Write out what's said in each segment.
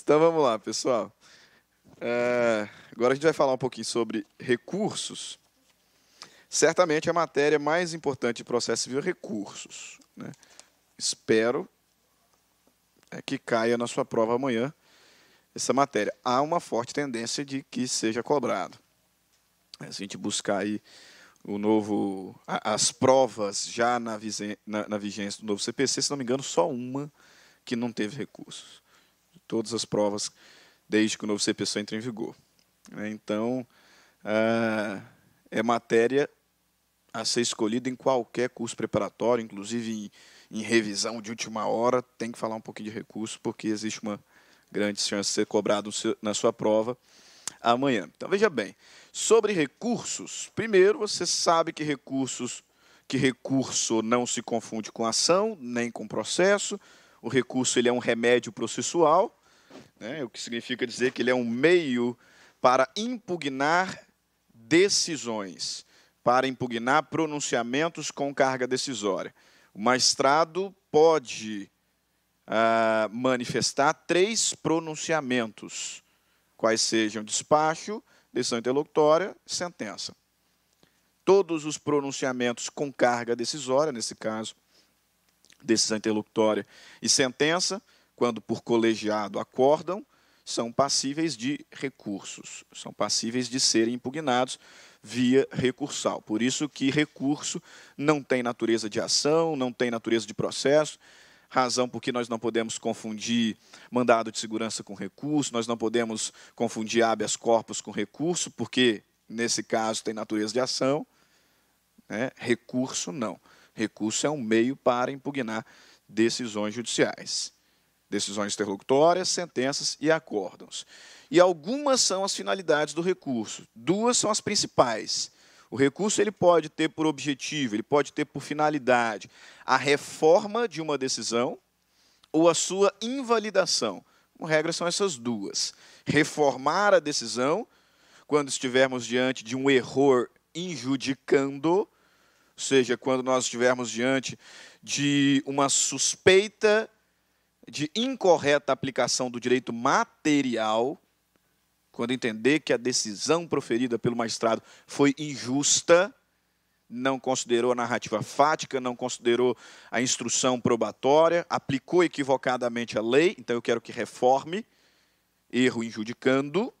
Então vamos lá, pessoal. É, agora a gente vai falar um pouquinho sobre recursos. Certamente a matéria mais importante de processo civil é recursos. Né? Espero é, que caia na sua prova amanhã essa matéria. Há uma forte tendência de que seja cobrado. É, se a gente buscar aí o novo, as provas já na, na, na vigência do novo CPC, se não me engano, só uma que não teve recursos. Todas as provas desde que o novo CPC entre em vigor. É, então, é matéria a ser escolhida em qualquer curso preparatório, inclusive em em revisão de última hora, tem que falar um pouquinho de recurso, porque existe uma grande chance de ser cobrado na sua prova amanhã. Então veja bem, sobre recursos, primeiro você sabe que recursos que recurso não se confunde com ação, nem com processo. O recurso ele é um remédio processual, né, o que significa dizer que ele é um meio para impugnar decisões, para impugnar pronunciamentos com carga decisória. O maestrado pode ah, manifestar três pronunciamentos, quais sejam despacho, decisão interlocutória, sentença. Todos os pronunciamentos com carga decisória, nesse caso, decisão interlocutória e sentença, quando por colegiado acordam, são passíveis de recursos, são passíveis de serem impugnados via recursal. Por isso que recurso não tem natureza de ação, não tem natureza de processo, razão por que nós não podemos confundir mandado de segurança com recurso, nós não podemos confundir habeas corpus com recurso, porque nesse caso tem natureza de ação, né? recurso não. Recurso é um meio para impugnar decisões judiciais, decisões interlocutórias, sentenças e acórdãos. E algumas são as finalidades do recurso. Duas são as principais. O recurso ele pode ter por objetivo, ele pode ter por finalidade a reforma de uma decisão ou a sua invalidação. Como regra, são essas duas. Reformar a decisão, quando estivermos diante de um erro injudicando, ou seja, quando nós estivermos diante de uma suspeita de incorreta aplicação do direito material, quando entender que a decisão proferida pelo magistrado foi injusta, não considerou a narrativa fática, não considerou a instrução probatória, aplicou equivocadamente a lei, então eu quero que reforme, erro injudicando,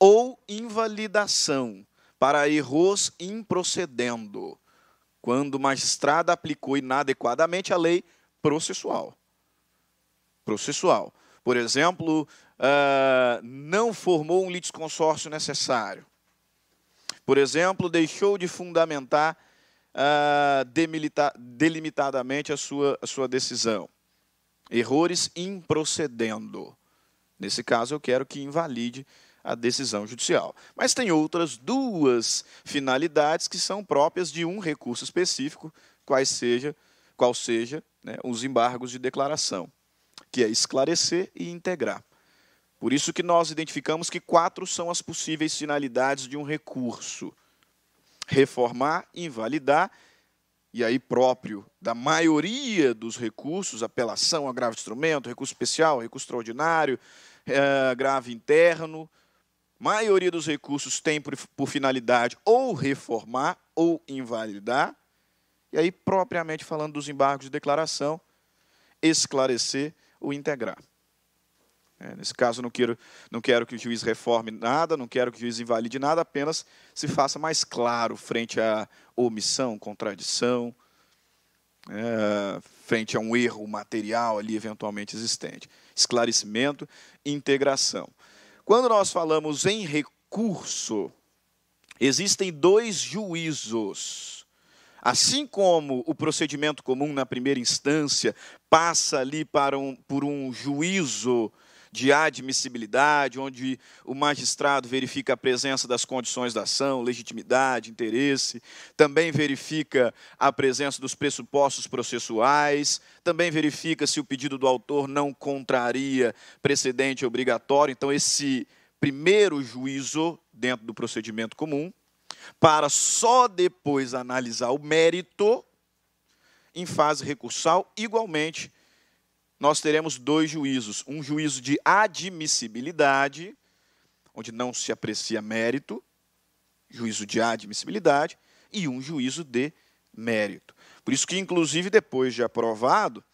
ou invalidação, para erros improcedendo, quando o magistrado aplicou inadequadamente a lei processual. Processual. Por exemplo, uh, não formou um litisconsórcio necessário. Por exemplo, deixou de fundamentar uh, delimitadamente a sua, a sua decisão. Errores improcedendo. Nesse caso, eu quero que invalide a decisão judicial. Mas tem outras duas finalidades que são próprias de um recurso específico, quais seja, qual seja né, os embargos de declaração, que é esclarecer e integrar. Por isso que nós identificamos que quatro são as possíveis finalidades de um recurso: reformar, invalidar, e aí próprio da maioria dos recursos, apelação a grave instrumento, recurso especial, recurso extraordinário, é, grave interno, maioria dos recursos tem por, por finalidade ou reformar ou invalidar. E aí, propriamente falando dos embargos de declaração, esclarecer ou integrar. É, nesse caso, não quero, não quero que o juiz reforme nada, não quero que o juiz invalide nada, apenas se faça mais claro frente à omissão, contradição, é, frente a um erro material ali eventualmente existente. Esclarecimento, integração. Quando nós falamos em recurso, existem dois juízos. Assim como o procedimento comum na primeira instância passa ali para um, por um juízo de admissibilidade, onde o magistrado verifica a presença das condições da ação, legitimidade, interesse, também verifica a presença dos pressupostos processuais, também verifica se o pedido do autor não contraria precedente obrigatório. Então, esse primeiro juízo dentro do procedimento comum, para só depois analisar o mérito em fase recursal, igualmente nós teremos dois juízos: um juízo de admissibilidade, onde não se aprecia mérito, juízo de admissibilidade, e um juízo de mérito. Por isso que, inclusive, depois de aprovado,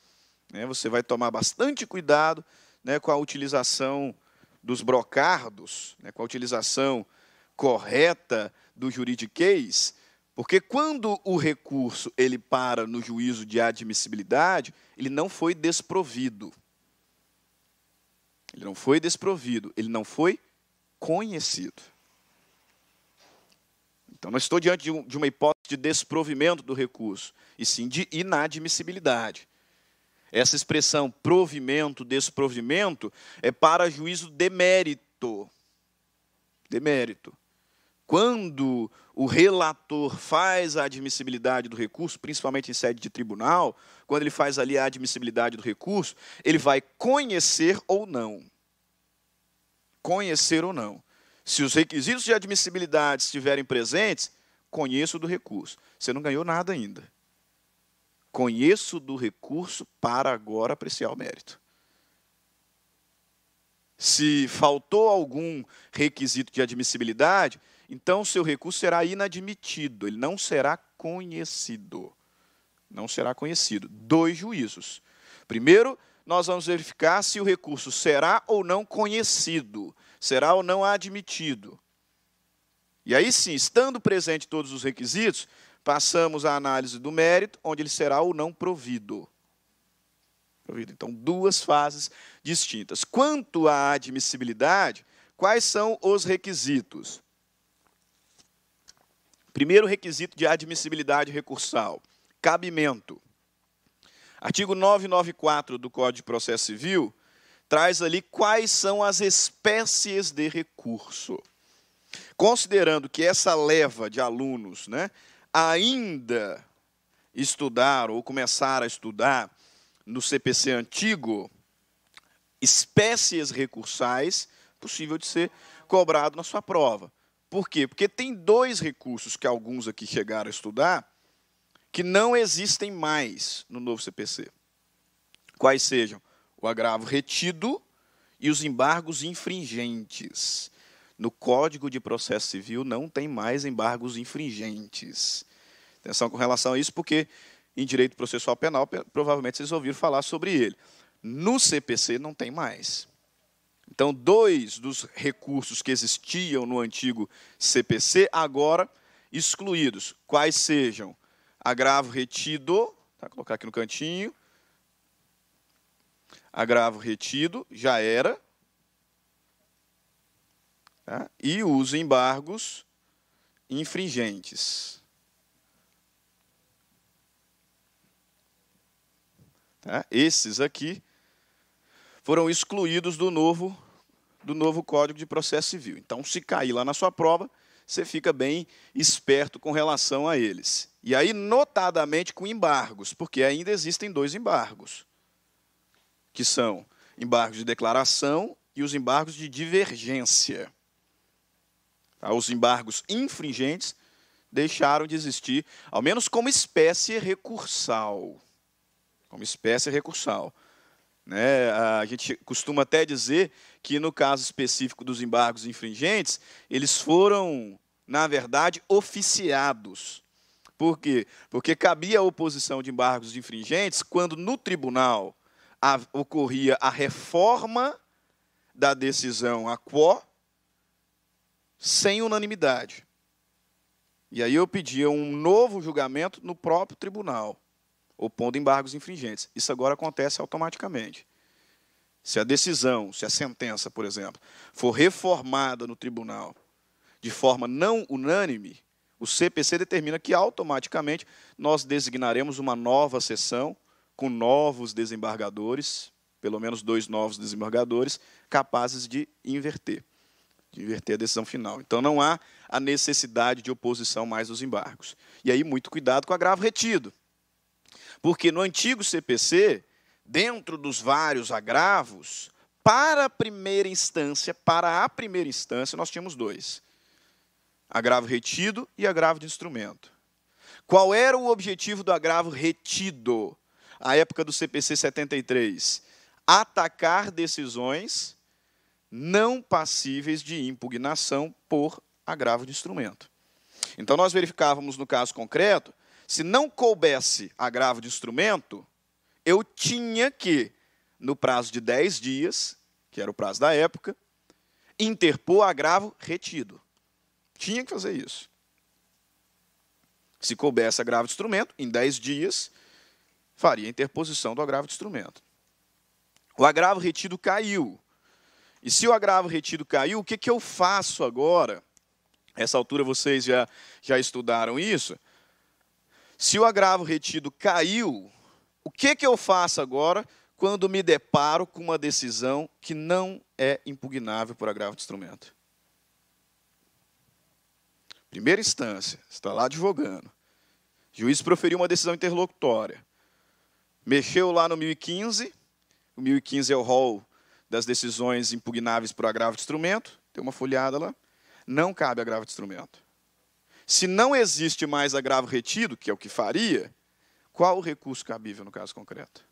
né, você vai tomar bastante cuidado né, com a utilização dos brocardos, né, com a utilização correta do juridiquês, porque quando o recurso ele para no juízo de admissibilidade, ele não foi desprovido. Ele não foi desprovido, ele não foi conhecido. Então, não estou diante de uma hipótese de desprovimento do recurso, e sim de inadmissibilidade. Essa expressão provimento, desprovimento, é para juízo de mérito. De mérito quando o relator faz a admissibilidade do recurso, principalmente em sede de tribunal, quando ele faz ali a admissibilidade do recurso, ele vai conhecer ou não. Conhecer ou não. Se os requisitos de admissibilidade estiverem presentes, conheço do recurso. Você não ganhou nada ainda. Conheço do recurso para agora apreciar o mérito. Se faltou algum requisito de admissibilidade, então, seu recurso será inadmitido, ele não será conhecido. Não será conhecido. Dois juízos. Primeiro, nós vamos verificar se o recurso será ou não conhecido, será ou não admitido. E aí sim, estando presente todos os requisitos, passamos à análise do mérito, onde ele será ou não provido. provido. Então, duas fases distintas. Quanto à admissibilidade, quais são os requisitos? Primeiro requisito de admissibilidade recursal: cabimento. Artigo 994 do Código de Processo Civil traz ali quais são as espécies de recurso. Considerando que essa leva de alunos né, ainda estudar ou começar a estudar no CPC antigo, espécies recursais possível de ser cobrado na sua prova. Por quê? Porque tem dois recursos que alguns aqui chegaram a estudar que não existem mais no novo CPC. Quais sejam o agravo retido e os embargos infringentes. No Código de Processo Civil não tem mais embargos infringentes. Atenção com relação a isso, porque em direito processual penal, provavelmente vocês ouviram falar sobre ele. No CPC não tem mais. Então, dois dos recursos que existiam no antigo CPC, agora excluídos. Quais sejam? Agravo retido, tá, colocar aqui no cantinho. Agravo retido, já era. Tá? E os embargos infringentes. Tá? Esses aqui foram excluídos do novo, do novo Código de Processo Civil. Então, se cair lá na sua prova, você fica bem esperto com relação a eles. E aí, notadamente com embargos, porque ainda existem dois embargos, que são embargos de declaração e os embargos de divergência. Tá? Os embargos infringentes deixaram de existir, ao menos como espécie recursal. Como espécie recursal. Né? A gente costuma até dizer que, no caso específico dos embargos infringentes, eles foram, na verdade, oficiados. Por quê? Porque cabia a oposição de embargos infringentes quando no tribunal a, ocorria a reforma da decisão a quo sem unanimidade. E aí eu pedia um novo julgamento no próprio tribunal opondo embargos infringentes. Isso agora acontece automaticamente. Se a decisão, se a sentença, por exemplo, for reformada no tribunal de forma não unânime, o CPC determina que automaticamente nós designaremos uma nova sessão com novos desembargadores, pelo menos dois novos desembargadores, capazes de inverter, de inverter a decisão final. Então não há a necessidade de oposição mais dos embargos. E aí muito cuidado com o agravo retido. Porque no antigo CPC, dentro dos vários agravos, para a primeira instância, para a primeira instância, nós tínhamos dois: agravo retido e agravo de instrumento. Qual era o objetivo do agravo retido? A época do CPC 73, atacar decisões não passíveis de impugnação por agravo de instrumento. Então nós verificávamos no caso concreto se não coubesse agravo de instrumento, eu tinha que, no prazo de 10 dias, que era o prazo da época, interpor agravo retido. Tinha que fazer isso. Se coubesse agravo de instrumento, em 10 dias, faria a interposição do agravo de instrumento. O agravo retido caiu. E se o agravo retido caiu, o que, que eu faço agora? Essa altura vocês já, já estudaram isso. Se o agravo retido caiu, o que, que eu faço agora quando me deparo com uma decisão que não é impugnável por agravo de instrumento? Primeira instância, está lá advogando. juiz proferiu uma decisão interlocutória. Mexeu lá no 1015, o 1015 é o rol das decisões impugnáveis por agravo de instrumento, tem uma folhada lá. Não cabe agravo de instrumento. Se não existe mais agravo retido, que é o que faria, qual o recurso cabível no caso concreto?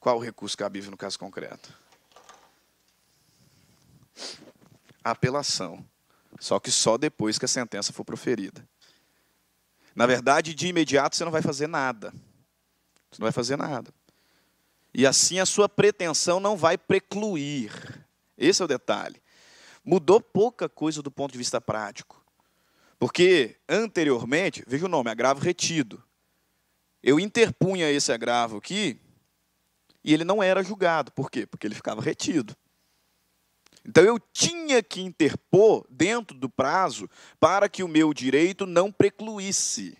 Qual o recurso cabível no caso concreto? Apelação. Só que só depois que a sentença for proferida. Na verdade, de imediato você não vai fazer nada. Você não vai fazer nada. E assim a sua pretensão não vai precluir. Esse é o detalhe mudou pouca coisa do ponto de vista prático. Porque anteriormente, veja o nome, agravo retido. Eu interpunha esse agravo aqui e ele não era julgado. Por quê? Porque ele ficava retido. Então eu tinha que interpor dentro do prazo para que o meu direito não precluísse.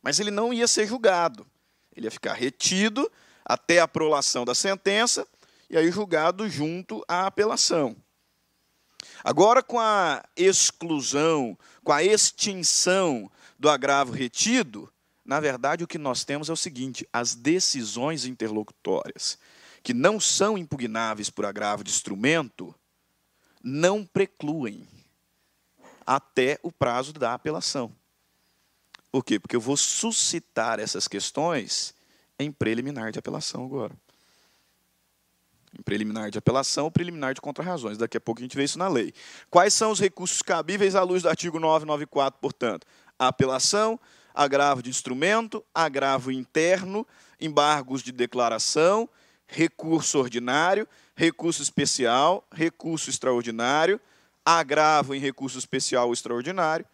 Mas ele não ia ser julgado. Ele ia ficar retido até a prolação da sentença e aí julgado junto à apelação. Agora, com a exclusão, com a extinção do agravo retido, na verdade o que nós temos é o seguinte: as decisões interlocutórias que não são impugnáveis por agravo de instrumento não precluem até o prazo da apelação. Por quê? Porque eu vou suscitar essas questões em preliminar de apelação agora. Preliminar de apelação ou preliminar de contrarrazões. Daqui a pouco a gente vê isso na lei. Quais são os recursos cabíveis à luz do artigo 994, portanto? Apelação, agravo de instrumento, agravo interno, embargos de declaração, recurso ordinário, recurso especial, recurso extraordinário, agravo em recurso especial ou extraordinário,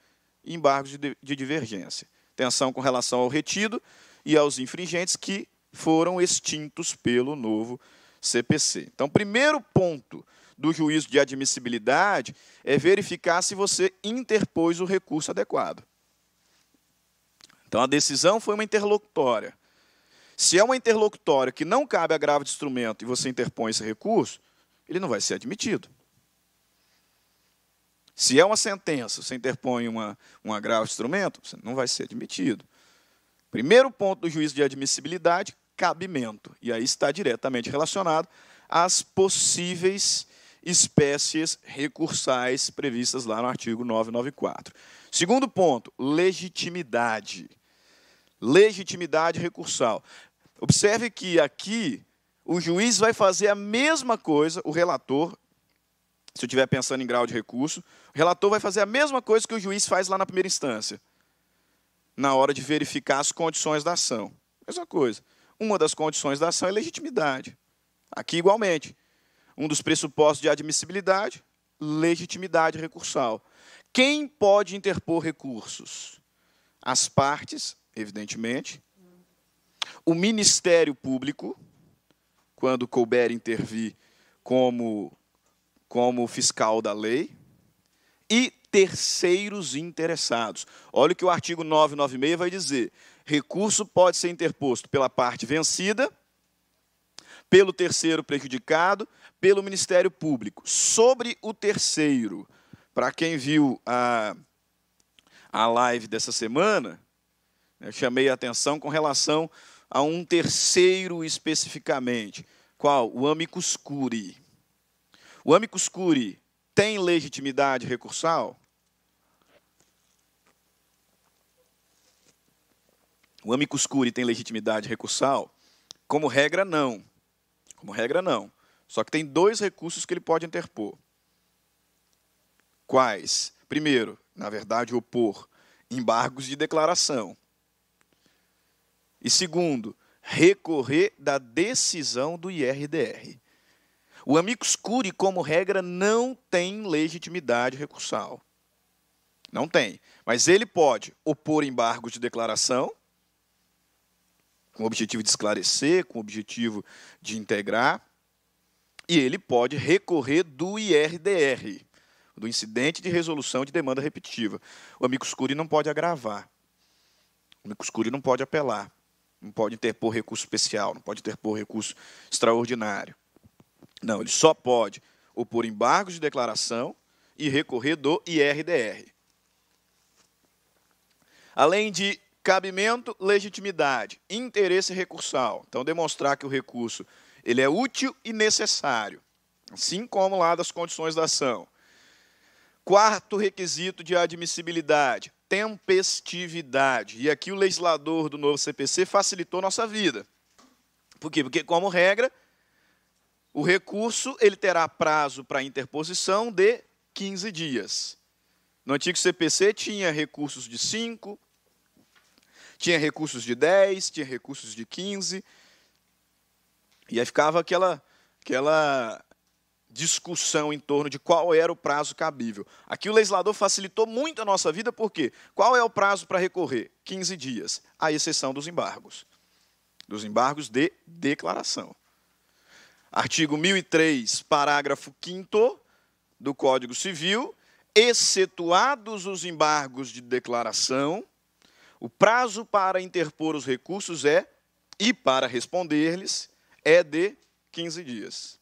embargos de, de divergência. Atenção com relação ao retido e aos infringentes que foram extintos pelo novo CPC. Então, primeiro ponto do juízo de admissibilidade é verificar se você interpôs o recurso adequado. Então, a decisão foi uma interlocutória. Se é uma interlocutória que não cabe agravo de instrumento e você interpõe esse recurso, ele não vai ser admitido. Se é uma sentença, você interpõe uma, um agravo de instrumento, você não vai ser admitido. Primeiro ponto do juízo de admissibilidade, cabimento. E aí está diretamente relacionado às possíveis espécies recursais previstas lá no artigo 994. Segundo ponto, legitimidade. Legitimidade recursal. Observe que aqui o juiz vai fazer a mesma coisa, o relator, se eu estiver pensando em grau de recurso, o relator vai fazer a mesma coisa que o juiz faz lá na primeira instância, na hora de verificar as condições da ação. Mesma coisa. Uma das condições da ação é legitimidade. Aqui, igualmente. Um dos pressupostos de admissibilidade, legitimidade recursal. Quem pode interpor recursos? As partes, evidentemente. O Ministério Público, quando couber intervir como, como fiscal da lei. E terceiros interessados. Olha o que o artigo 996 vai dizer. Recurso pode ser interposto pela parte vencida, pelo terceiro prejudicado, pelo Ministério Público. Sobre o terceiro, para quem viu a, a live dessa semana, eu chamei a atenção com relação a um terceiro especificamente. Qual? O amicus curi. O amicus curi tem legitimidade recursal? o amicus curi tem legitimidade recursal? Como regra, não. Como regra, não. Só que tem dois recursos que ele pode interpor. Quais? Primeiro, na verdade, opor embargos de declaração. E segundo, recorrer da decisão do IRDR. O amicus curi, como regra, não tem legitimidade recursal. Não tem. Mas ele pode opor embargos de declaração com o objetivo de esclarecer, com o objetivo de integrar. E ele pode recorrer do IRDR, do incidente de resolução de demanda repetitiva. O amigo escuro não pode agravar. O amigo escuro não pode apelar. Não pode interpor recurso especial, não pode interpor recurso extraordinário. Não, ele só pode opor embargos de declaração e recorrer do IRDR. Além de cabimento, legitimidade, interesse recursal. Então, demonstrar que o recurso ele é útil e necessário, assim como lá das condições da ação. Quarto requisito de admissibilidade, tempestividade. E aqui o legislador do novo CPC facilitou nossa vida. Por quê? Porque, como regra, o recurso ele terá prazo para interposição de 15 dias. No antigo CPC tinha recursos de 5, tinha recursos de 10, tinha recursos de 15. E aí ficava aquela, aquela discussão em torno de qual era o prazo cabível. Aqui o legislador facilitou muito a nossa vida, porque qual é o prazo para recorrer? 15 dias, à exceção dos embargos. Dos embargos de declaração. Artigo 1003, parágrafo 5 do Código Civil, excetuados os embargos de declaração, o prazo para interpor os recursos é, e para responder-lhes, é de 15 dias.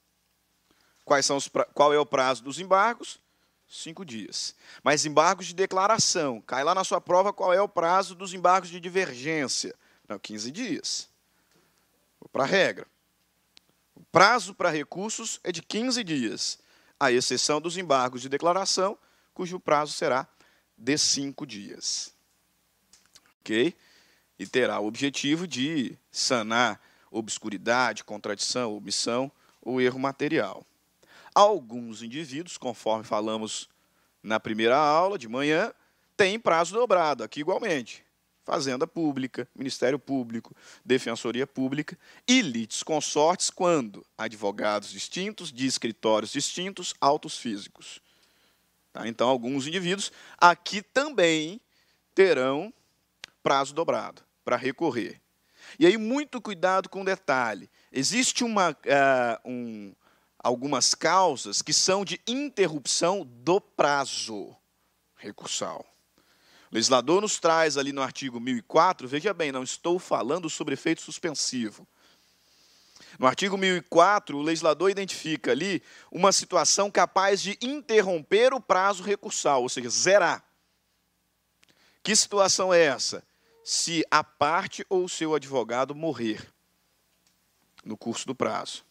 Quais são os, qual é o prazo dos embargos? Cinco dias. Mas embargos de declaração, cai lá na sua prova qual é o prazo dos embargos de divergência. Não, 15 dias. Vou para a regra. O prazo para recursos é de 15 dias, à exceção dos embargos de declaração, cujo prazo será de cinco dias ok? E terá o objetivo de sanar obscuridade, contradição, omissão ou erro material. Alguns indivíduos, conforme falamos na primeira aula de manhã, têm prazo dobrado, aqui igualmente. Fazenda Pública, Ministério Público, Defensoria Pública e consortes quando advogados distintos, de escritórios distintos, autos físicos. Tá? Então, alguns indivíduos aqui também terão prazo dobrado para recorrer. E aí, muito cuidado com o detalhe. Existe uma, uh, um, algumas causas que são de interrupção do prazo recursal. O legislador nos traz ali no artigo 1004, veja bem, não estou falando sobre efeito suspensivo. No artigo 1004, o legislador identifica ali uma situação capaz de interromper o prazo recursal, ou seja, zerar. Que situação é essa? se a parte ou o seu advogado morrer no curso do prazo.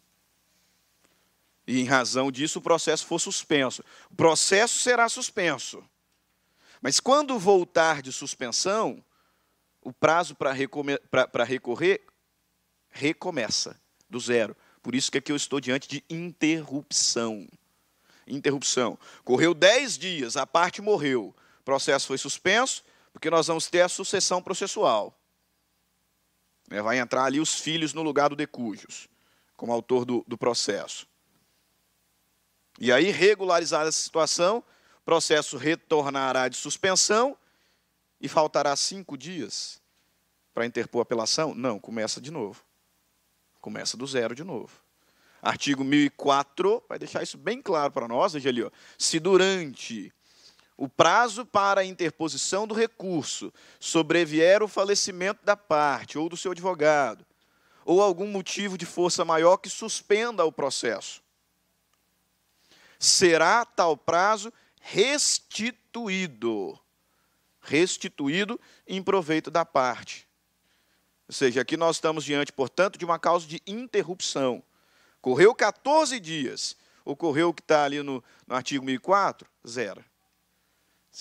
E em razão disso o processo for suspenso. O processo será suspenso. Mas quando voltar de suspensão, o prazo para recome recorrer recomeça do zero. Por isso que aqui eu estou diante de interrupção. Interrupção. Correu 10 dias, a parte morreu, o processo foi suspenso, porque nós vamos ter a sucessão processual. Né, vai entrar ali os filhos no lugar do decujos, como autor do, do processo. E aí, regularizada a situação, o processo retornará de suspensão e faltará cinco dias para interpor apelação? Não, começa de novo. Começa do zero de novo. Artigo 1004 vai deixar isso bem claro para nós, veja ali, ó. se durante o prazo para a interposição do recurso sobrevier o falecimento da parte ou do seu advogado, ou algum motivo de força maior que suspenda o processo, será tal prazo restituído. Restituído em proveito da parte. Ou seja, aqui nós estamos diante, portanto, de uma causa de interrupção. Correu 14 dias, ocorreu o que está ali no, no artigo 1004? Zero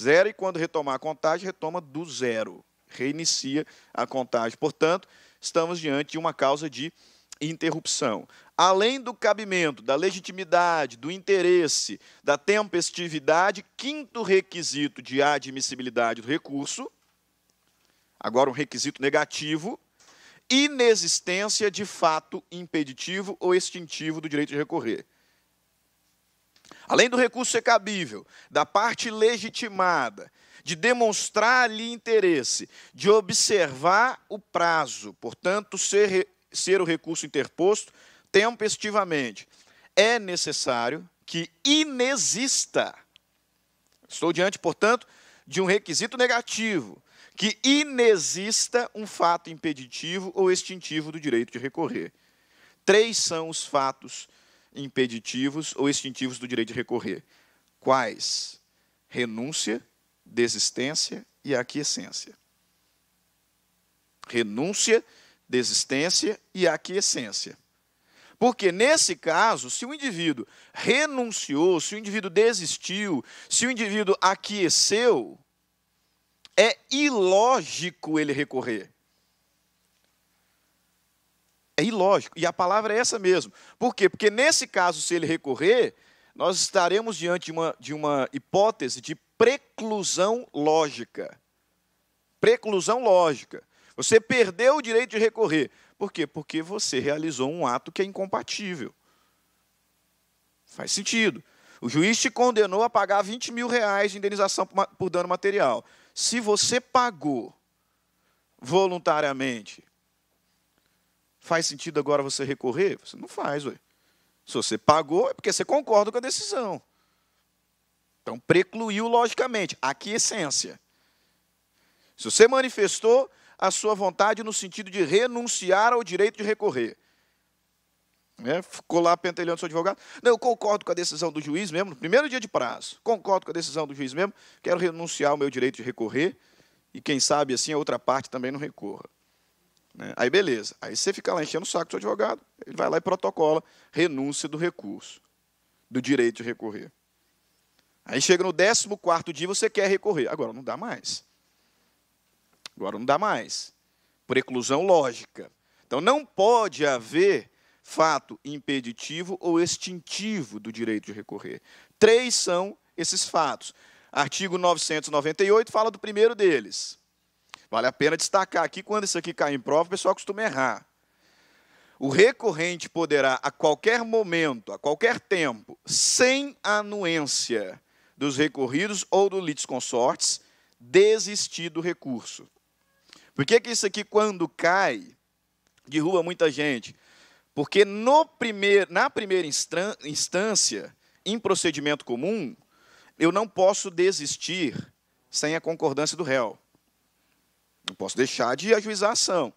zero e quando retomar a contagem, retoma do zero, reinicia a contagem. Portanto, estamos diante de uma causa de interrupção. Além do cabimento, da legitimidade, do interesse, da tempestividade, quinto requisito de admissibilidade do recurso, agora um requisito negativo, inexistência de fato impeditivo ou extintivo do direito de recorrer. Além do recurso ser cabível, da parte legitimada, de demonstrar-lhe interesse, de observar o prazo, portanto, ser, ser o recurso interposto tempestivamente, é necessário que inexista. Estou diante, portanto, de um requisito negativo, que inexista um fato impeditivo ou extintivo do direito de recorrer. Três são os fatos impeditivos ou extintivos do direito de recorrer. Quais? Renúncia, desistência e aquiescência. Renúncia, desistência e aquiescência. Porque nesse caso, se o indivíduo renunciou, se o indivíduo desistiu, se o indivíduo aquiesceu, é ilógico ele recorrer. É ilógico. E a palavra é essa mesmo. Por quê? Porque nesse caso, se ele recorrer, nós estaremos diante de uma, de uma hipótese de preclusão lógica. Preclusão lógica. Você perdeu o direito de recorrer. Por quê? Porque você realizou um ato que é incompatível. Faz sentido. O juiz te condenou a pagar 20 mil reais de indenização por dano material. Se você pagou voluntariamente Faz sentido agora você recorrer? Você não faz, ué. Se você pagou, é porque você concorda com a decisão. Então, precluiu logicamente. Aqui, essência. Se você manifestou a sua vontade no sentido de renunciar ao direito de recorrer. Né? Ficou lá pentelhando seu advogado. Não, eu concordo com a decisão do juiz mesmo, no primeiro dia de prazo. Concordo com a decisão do juiz mesmo, quero renunciar ao meu direito de recorrer. E quem sabe assim a outra parte também não recorra. Né? Aí beleza. Aí você fica lá enchendo o saco do seu advogado, ele vai lá e protocola renúncia do recurso, do direito de recorrer. Aí chega no 14 dia você quer recorrer. Agora não dá mais. Agora não dá mais. Por lógica. Então não pode haver fato impeditivo ou extintivo do direito de recorrer. Três são esses fatos. Artigo 998 fala do primeiro deles. Vale a pena destacar aqui, quando isso aqui cai em prova, o pessoal costuma errar. O recorrente poderá, a qualquer momento, a qualquer tempo, sem anuência dos recorridos ou do litisconsortes, desistir do recurso. Por que, que isso aqui, quando cai, derruba muita gente? Porque no primeir, na primeira instância, em procedimento comum, eu não posso desistir sem a concordância do réu. Eu posso deixar de ajuizar a ação.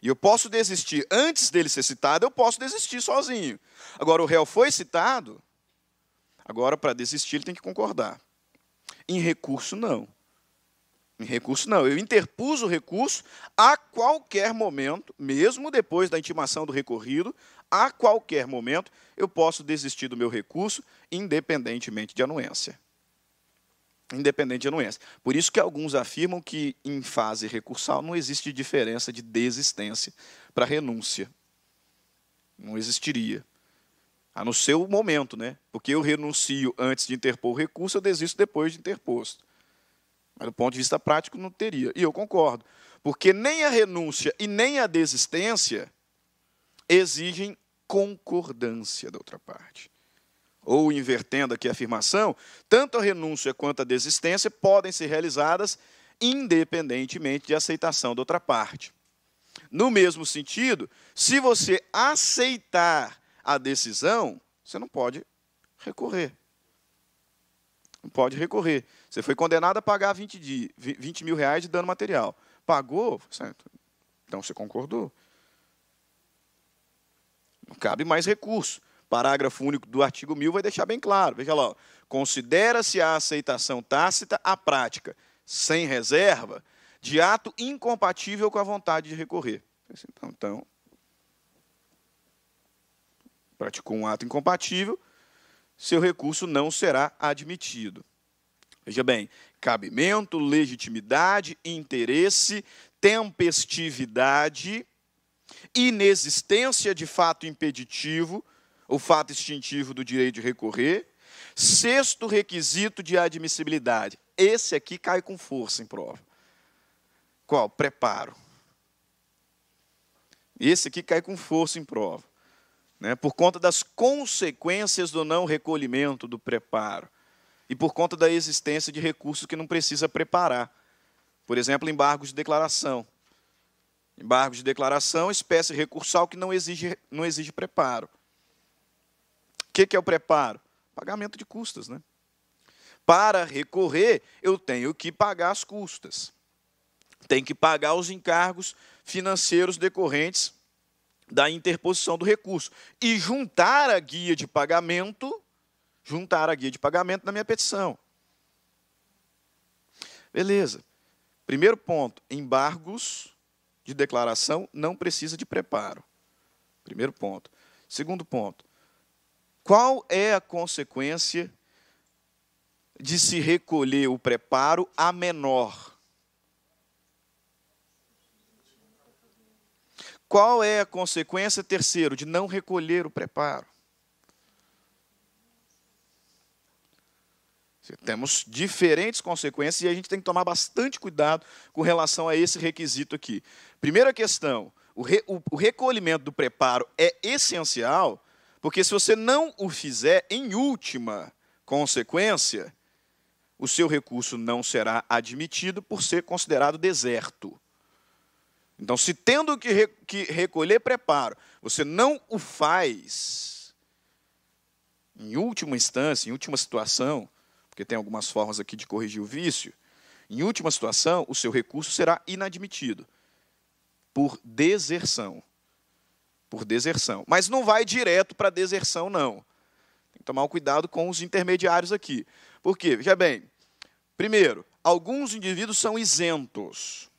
E eu posso desistir. Antes dele ser citado, eu posso desistir sozinho. Agora, o réu foi citado, agora, para desistir, ele tem que concordar. Em recurso, não. Em recurso, não. Eu interpus o recurso a qualquer momento, mesmo depois da intimação do recorrido, a qualquer momento, eu posso desistir do meu recurso, independentemente de anuência independente de anuência. Por isso que alguns afirmam que em fase recursal não existe diferença de desistência para renúncia. Não existiria. A no seu momento, né? Porque eu renuncio antes de interpor o recurso, eu desisto depois de interposto. Mas do ponto de vista prático não teria. E eu concordo, porque nem a renúncia e nem a desistência exigem concordância da outra parte ou invertendo aqui a afirmação, tanto a renúncia quanto a desistência podem ser realizadas independentemente de aceitação da outra parte. No mesmo sentido, se você aceitar a decisão, você não pode recorrer. Não pode recorrer. Você foi condenado a pagar 20, dias, 20 mil reais de dano material. Pagou? Certo. Então você concordou. Não cabe mais recurso parágrafo único do artigo 1000 vai deixar bem claro. Veja lá, considera-se a aceitação tácita a prática, sem reserva, de ato incompatível com a vontade de recorrer. Então, então praticou um ato incompatível, seu recurso não será admitido. Veja bem, cabimento, legitimidade, interesse, tempestividade, inexistência de fato impeditivo, o fato instintivo do direito de recorrer. Sexto requisito de admissibilidade. Esse aqui cai com força em prova. Qual? Preparo. Esse aqui cai com força em prova. Né? Por conta das consequências do não recolhimento do preparo. E por conta da existência de recursos que não precisa preparar. Por exemplo, embargos de declaração. Embargo de declaração, espécie recursal que não exige, não exige preparo que, que é o preparo? Pagamento de custas, né? Para recorrer, eu tenho que pagar as custas. Tem que pagar os encargos financeiros decorrentes da interposição do recurso e juntar a guia de pagamento, juntar a guia de pagamento na minha petição. Beleza. Primeiro ponto, embargos de declaração não precisa de preparo. Primeiro ponto. Segundo ponto, qual é a consequência de se recolher o preparo a menor? Qual é a consequência, terceiro, de não recolher o preparo? Temos diferentes consequências e a gente tem que tomar bastante cuidado com relação a esse requisito aqui. Primeira questão: o, re, o, o recolhimento do preparo é essencial porque se você não o fizer, em última consequência, o seu recurso não será admitido por ser considerado deserto. Então, se tendo que, recolher preparo, você não o faz, em última instância, em última situação, porque tem algumas formas aqui de corrigir o vício, em última situação, o seu recurso será inadmitido por deserção por deserção. Mas não vai direto para deserção, não. Tem que tomar cuidado com os intermediários aqui. Por quê? Veja bem. Primeiro, alguns indivíduos são isentos.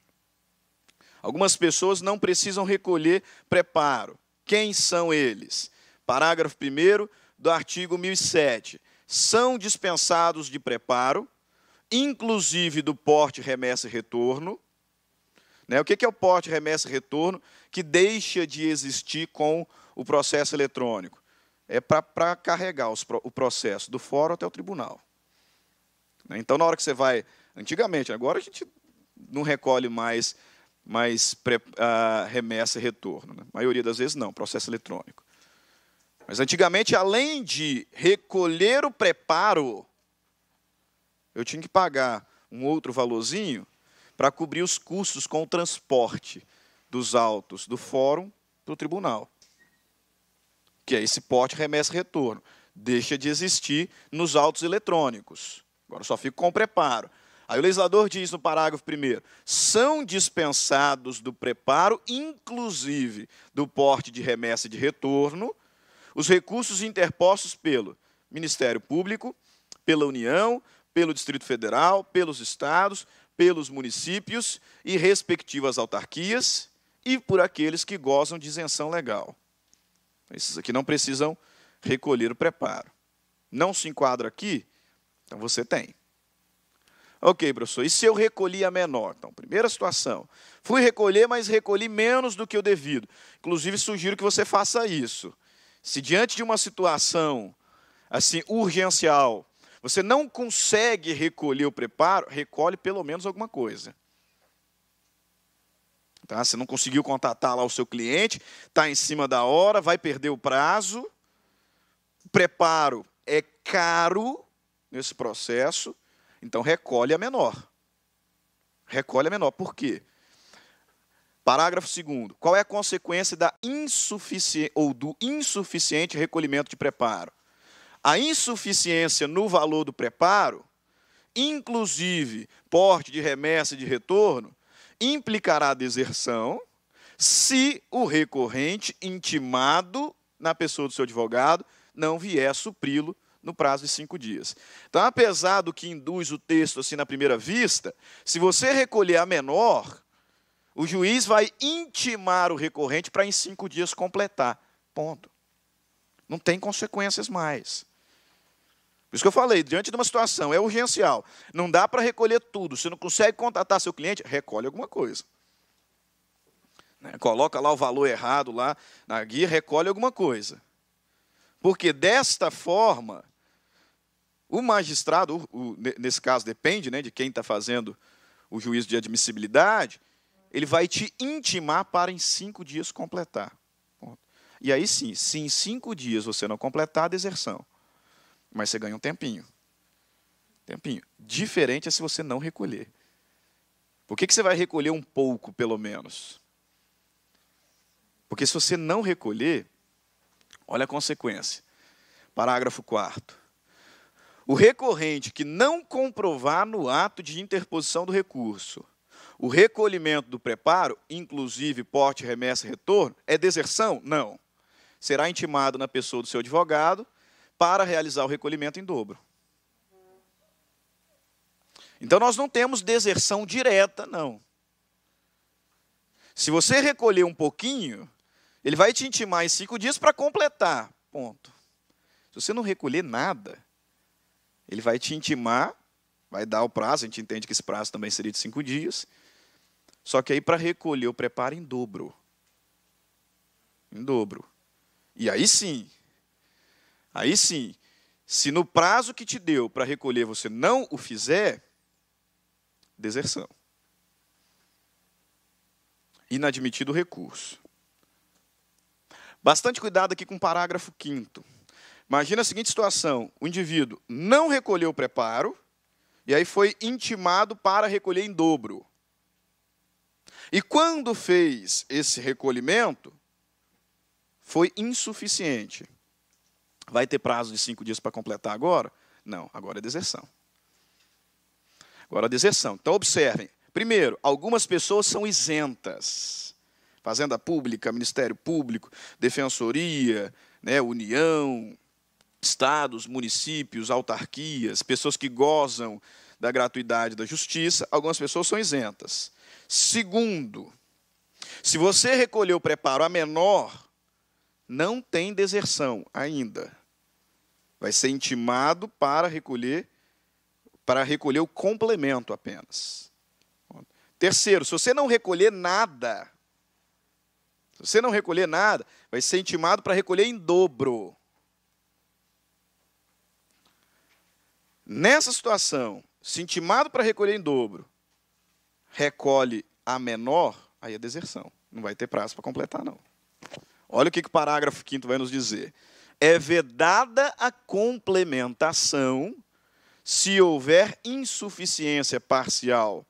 Algumas pessoas não precisam recolher preparo. Quem são eles? Parágrafo 1 do artigo 1007. São dispensados de preparo, inclusive do porte, remessa e retorno. Né? O que é o porte, remessa e retorno? que deixa de existir com o processo eletrônico. É para carregar os, o processo do fórum até o tribunal. Né? Então, na hora que você vai. Antigamente, agora a gente não recolhe mais, mais pre, ah, remessa e retorno. Né? A maioria das vezes não, processo eletrônico. Mas antigamente, além de recolher o preparo, eu tinha que pagar um outro valorzinho para cobrir os custos com o transporte dos autos do fórum para o tribunal, que é esse porte remessa retorno. Deixa de existir nos autos eletrônicos. Agora só fico com o preparo. Aí o legislador diz no parágrafo 1 são dispensados do preparo, inclusive do porte de remessa de retorno, os recursos interpostos pelo Ministério Público, pela União, pelo Distrito Federal, pelos estados, pelos municípios e respectivas autarquias, e por aqueles que gozam de isenção legal. Esses aqui não precisam recolher o preparo. Não se enquadra aqui? Então você tem. Ok, professor, e se eu recolhi a menor? Então, primeira situação, fui recolher, mas recolhi menos do que o devido. Inclusive, sugiro que você faça isso. Se diante de uma situação assim urgencial, você não consegue recolher o preparo, recolhe pelo menos alguma coisa. Tá? Você não conseguiu contatar lá o seu cliente, está em cima da hora, vai perder o prazo. Preparo é caro nesse processo, então recolhe a menor. Recolhe a menor. Por quê? Parágrafo 2. Qual é a consequência da insufici ou do insuficiente recolhimento de preparo? A insuficiência no valor do preparo, inclusive porte de remessa e de retorno, implicará deserção se o recorrente intimado na pessoa do seu advogado não vier supri-lo no prazo de cinco dias. Então, apesar do que induz o texto assim na primeira vista, se você recolher a menor, o juiz vai intimar o recorrente para em cinco dias completar. Ponto. Não tem consequências mais. Isso que eu falei, diante de uma situação, é urgencial. Não dá para recolher tudo. Se não consegue contatar seu cliente, recolhe alguma coisa. Né? Coloca lá o valor errado lá na guia, recolhe alguma coisa. Porque desta forma, o magistrado, o, o, nesse caso depende né, de quem está fazendo o juízo de admissibilidade, ele vai te intimar para em cinco dias completar. E aí sim, se em cinco dias você não completar, deserção mas você ganha um tempinho. Tempinho. Diferente é se você não recolher. Por que, que você vai recolher um pouco, pelo menos? Porque se você não recolher, olha a consequência. Parágrafo 4. O recorrente que não comprovar no ato de interposição do recurso o recolhimento do preparo, inclusive porte, remessa e retorno, é deserção? Não. Será intimado na pessoa do seu advogado para realizar o recolhimento em dobro. Então nós não temos deserção direta, não. Se você recolher um pouquinho, ele vai te intimar em cinco dias para completar. Ponto. Se você não recolher nada, ele vai te intimar, vai dar o prazo, a gente entende que esse prazo também seria de cinco dias. Só que aí para recolher o preparo em dobro. Em dobro. E aí sim, Aí sim, se no prazo que te deu para recolher você não o fizer, deserção. Inadmitido recurso. Bastante cuidado aqui com o parágrafo 5. Imagina a seguinte situação: o indivíduo não recolheu o preparo e aí foi intimado para recolher em dobro. E quando fez esse recolhimento, foi insuficiente. Vai ter prazo de cinco dias para completar agora? Não, agora é deserção. Agora é deserção. Então, observem. Primeiro, algumas pessoas são isentas. Fazenda Pública, Ministério Público, Defensoria, né, União, estados, municípios, autarquias, pessoas que gozam da gratuidade da justiça, algumas pessoas são isentas. Segundo, se você recolheu o preparo a menor, não tem deserção ainda vai ser intimado para recolher para recolher o complemento apenas. Terceiro, se você não recolher nada, se você não recolher nada, vai ser intimado para recolher em dobro. Nessa situação, se intimado para recolher em dobro, recolhe a menor, aí é deserção. Não vai ter prazo para completar, não. Olha o que, que o parágrafo 5 vai nos dizer é vedada a complementação se houver insuficiência parcial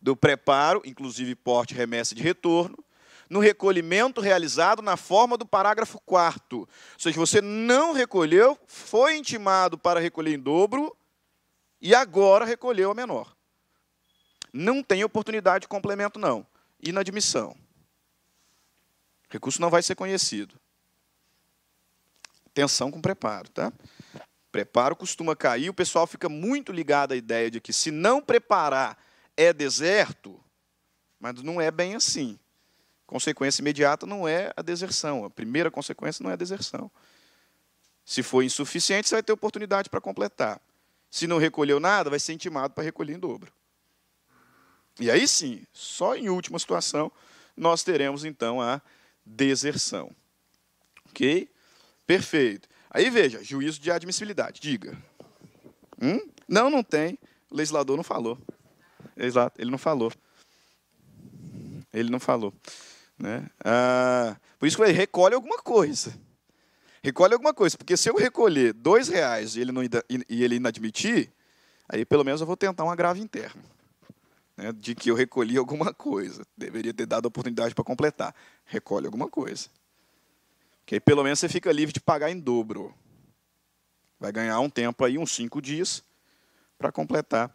do preparo, inclusive porte, remessa de retorno, no recolhimento realizado na forma do parágrafo 4. Ou seja, você não recolheu, foi intimado para recolher em dobro e agora recolheu a menor. Não tem oportunidade de complemento, não. Inadmissão. O recurso não vai ser conhecido. Atenção com preparo, tá? Preparo costuma cair, o pessoal fica muito ligado à ideia de que se não preparar é deserto, mas não é bem assim. Consequência imediata não é a deserção, a primeira consequência não é a deserção. Se for insuficiente, você vai ter oportunidade para completar. Se não recolheu nada, vai ser intimado para recolher em dobro. E aí sim, só em última situação, nós teremos então a deserção. Ok? Perfeito. Aí veja, juízo de admissibilidade. Diga. Hum? Não, não tem. O legislador não falou. Exato, ele não falou. Ele não falou. Né? Ah, por isso que eu falei, recolhe alguma coisa. Recolhe alguma coisa, porque se eu recolher dois reais e ele, não, e ele inadmitir, aí pelo menos eu vou tentar um agravo interno. Né? De que eu recolhi alguma coisa. Deveria ter dado a oportunidade para completar. Recolhe alguma coisa. Que aí pelo menos você fica livre de pagar em dobro. Vai ganhar um tempo aí, uns cinco dias, para completar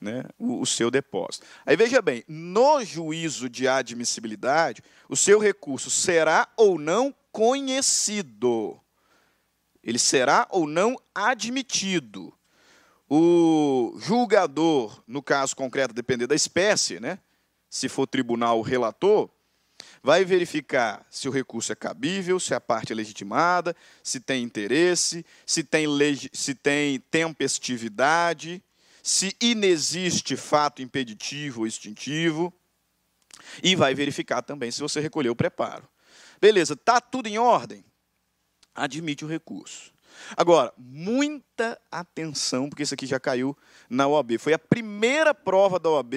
né, o, o, seu depósito. Aí veja bem, no juízo de admissibilidade, o seu recurso será ou não conhecido. Ele será ou não admitido. O julgador, no caso concreto, depender da espécie, né, se for tribunal relator, vai verificar se o recurso é cabível, se a parte é legitimada, se tem interesse, se tem, se tem tempestividade, se inexiste fato impeditivo ou extintivo, e vai verificar também se você recolheu o preparo. Beleza, está tudo em ordem? Admite o recurso. Agora, muita atenção, porque isso aqui já caiu na OAB. Foi a primeira prova da OAB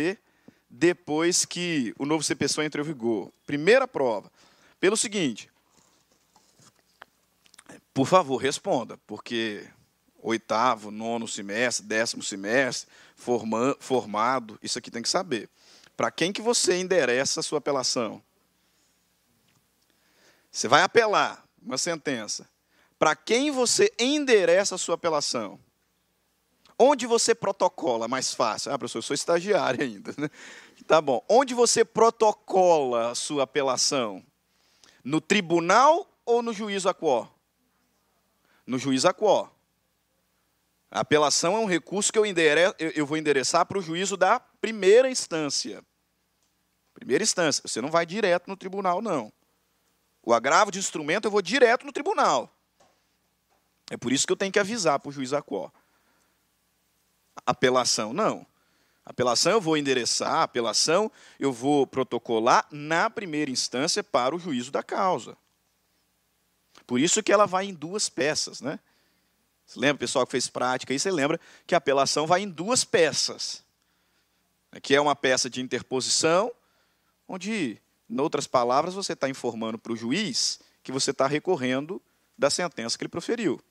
depois que o novo CPSO entrou em vigor. Primeira prova. Pelo seguinte, por favor, responda, porque oitavo, nono semestre, décimo semestre, forma, formado, isso aqui tem que saber. Para quem que você endereça a sua apelação? Você vai apelar uma sentença. Para quem você endereça a sua apelação? Onde você protocola mais fácil? Ah, professor, eu sou estagiário ainda. Né? Tá bom. Onde você protocola a sua apelação? No tribunal ou no juízo a quo? No juízo a quo. A apelação é um recurso que eu, endere... eu vou endereçar para o juízo da primeira instância. Primeira instância. Você não vai direto no tribunal, não. O agravo de instrumento eu vou direto no tribunal. É por isso que eu tenho que avisar para o juiz Acó apelação. Não. Apelação eu vou endereçar, apelação eu vou protocolar na primeira instância para o juízo da causa. Por isso que ela vai em duas peças, né? Você lembra, pessoal que fez prática aí, você lembra que a apelação vai em duas peças. Né? Que é uma peça de interposição, onde, em outras palavras, você está informando para o juiz que você está recorrendo da sentença que ele proferiu.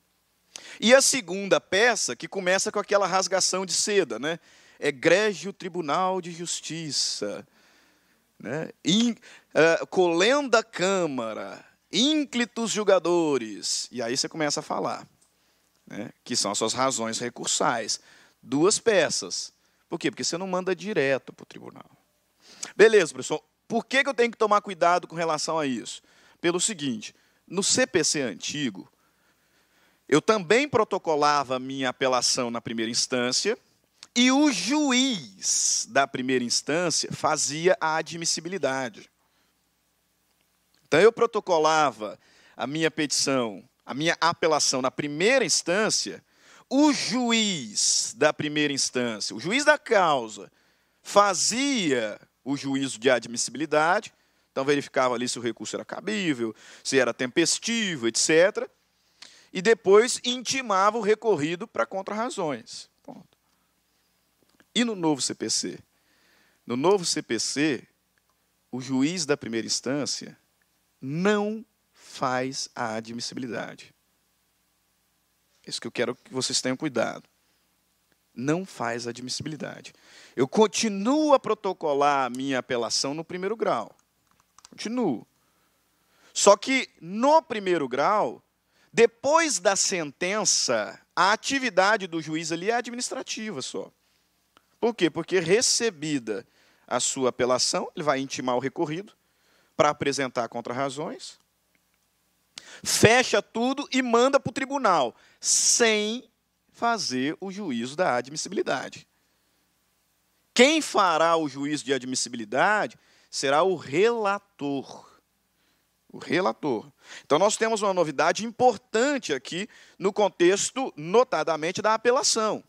E a segunda peça, que começa com aquela rasgação de seda, né? Egrégio Tribunal de Justiça, né? In, uh, colenda Câmara, ínclitos julgadores. E aí você começa a falar, né? que são as suas razões recursais. Duas peças. Por quê? Porque você não manda direto para o tribunal. Beleza, professor. Por que, que eu tenho que tomar cuidado com relação a isso? Pelo seguinte, no CPC antigo, eu também protocolava minha apelação na primeira instância e o juiz da primeira instância fazia a admissibilidade. Então eu protocolava a minha petição, a minha apelação na primeira instância, o juiz da primeira instância, o juiz da causa, fazia o juízo de admissibilidade, então verificava ali se o recurso era cabível, se era tempestivo, etc e depois intimava o recorrido para contrarrazões. Ponto. E no novo CPC? No novo CPC, o juiz da primeira instância não faz a admissibilidade. É isso que eu quero que vocês tenham cuidado. Não faz a admissibilidade. Eu continuo a protocolar a minha apelação no primeiro grau. Continuo. Só que no primeiro grau, depois da sentença, a atividade do juiz ali é administrativa só. Por quê? Porque recebida a sua apelação, ele vai intimar o recorrido para apresentar contrarrazões, fecha tudo e manda para o tribunal, sem fazer o juízo da admissibilidade. Quem fará o juízo de admissibilidade será o relator o relator. Então, nós temos uma novidade importante aqui no contexto, notadamente, da apelação.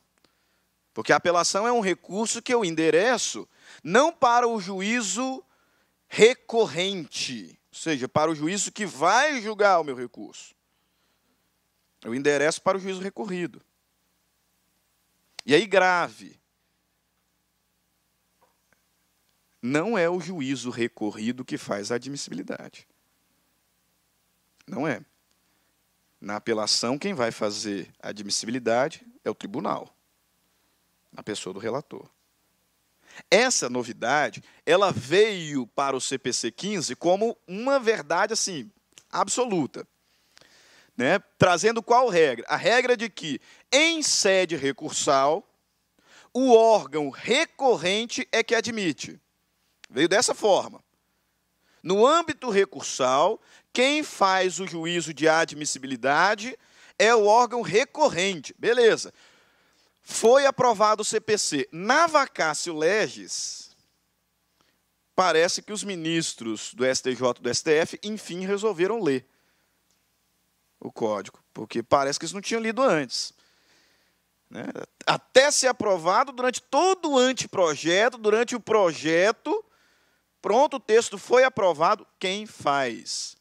Porque a apelação é um recurso que eu endereço não para o juízo recorrente, ou seja, para o juízo que vai julgar o meu recurso. Eu endereço para o juízo recorrido. E aí, grave. Não é o juízo recorrido que faz a admissibilidade. Não é. Na apelação, quem vai fazer a admissibilidade é o tribunal, na pessoa do relator. Essa novidade, ela veio para o CPC 15 como uma verdade assim absoluta, né? Trazendo qual regra? A regra de que em sede recursal o órgão recorrente é que admite. Veio dessa forma. No âmbito recursal, quem faz o juízo de admissibilidade é o órgão recorrente. Beleza. Foi aprovado o CPC. Na vacácio legis, parece que os ministros do STJ e do STF, enfim, resolveram ler o código, porque parece que eles não tinham lido antes. Né? Até ser aprovado durante todo o anteprojeto, durante o projeto, Pronto, o texto foi aprovado. Quem faz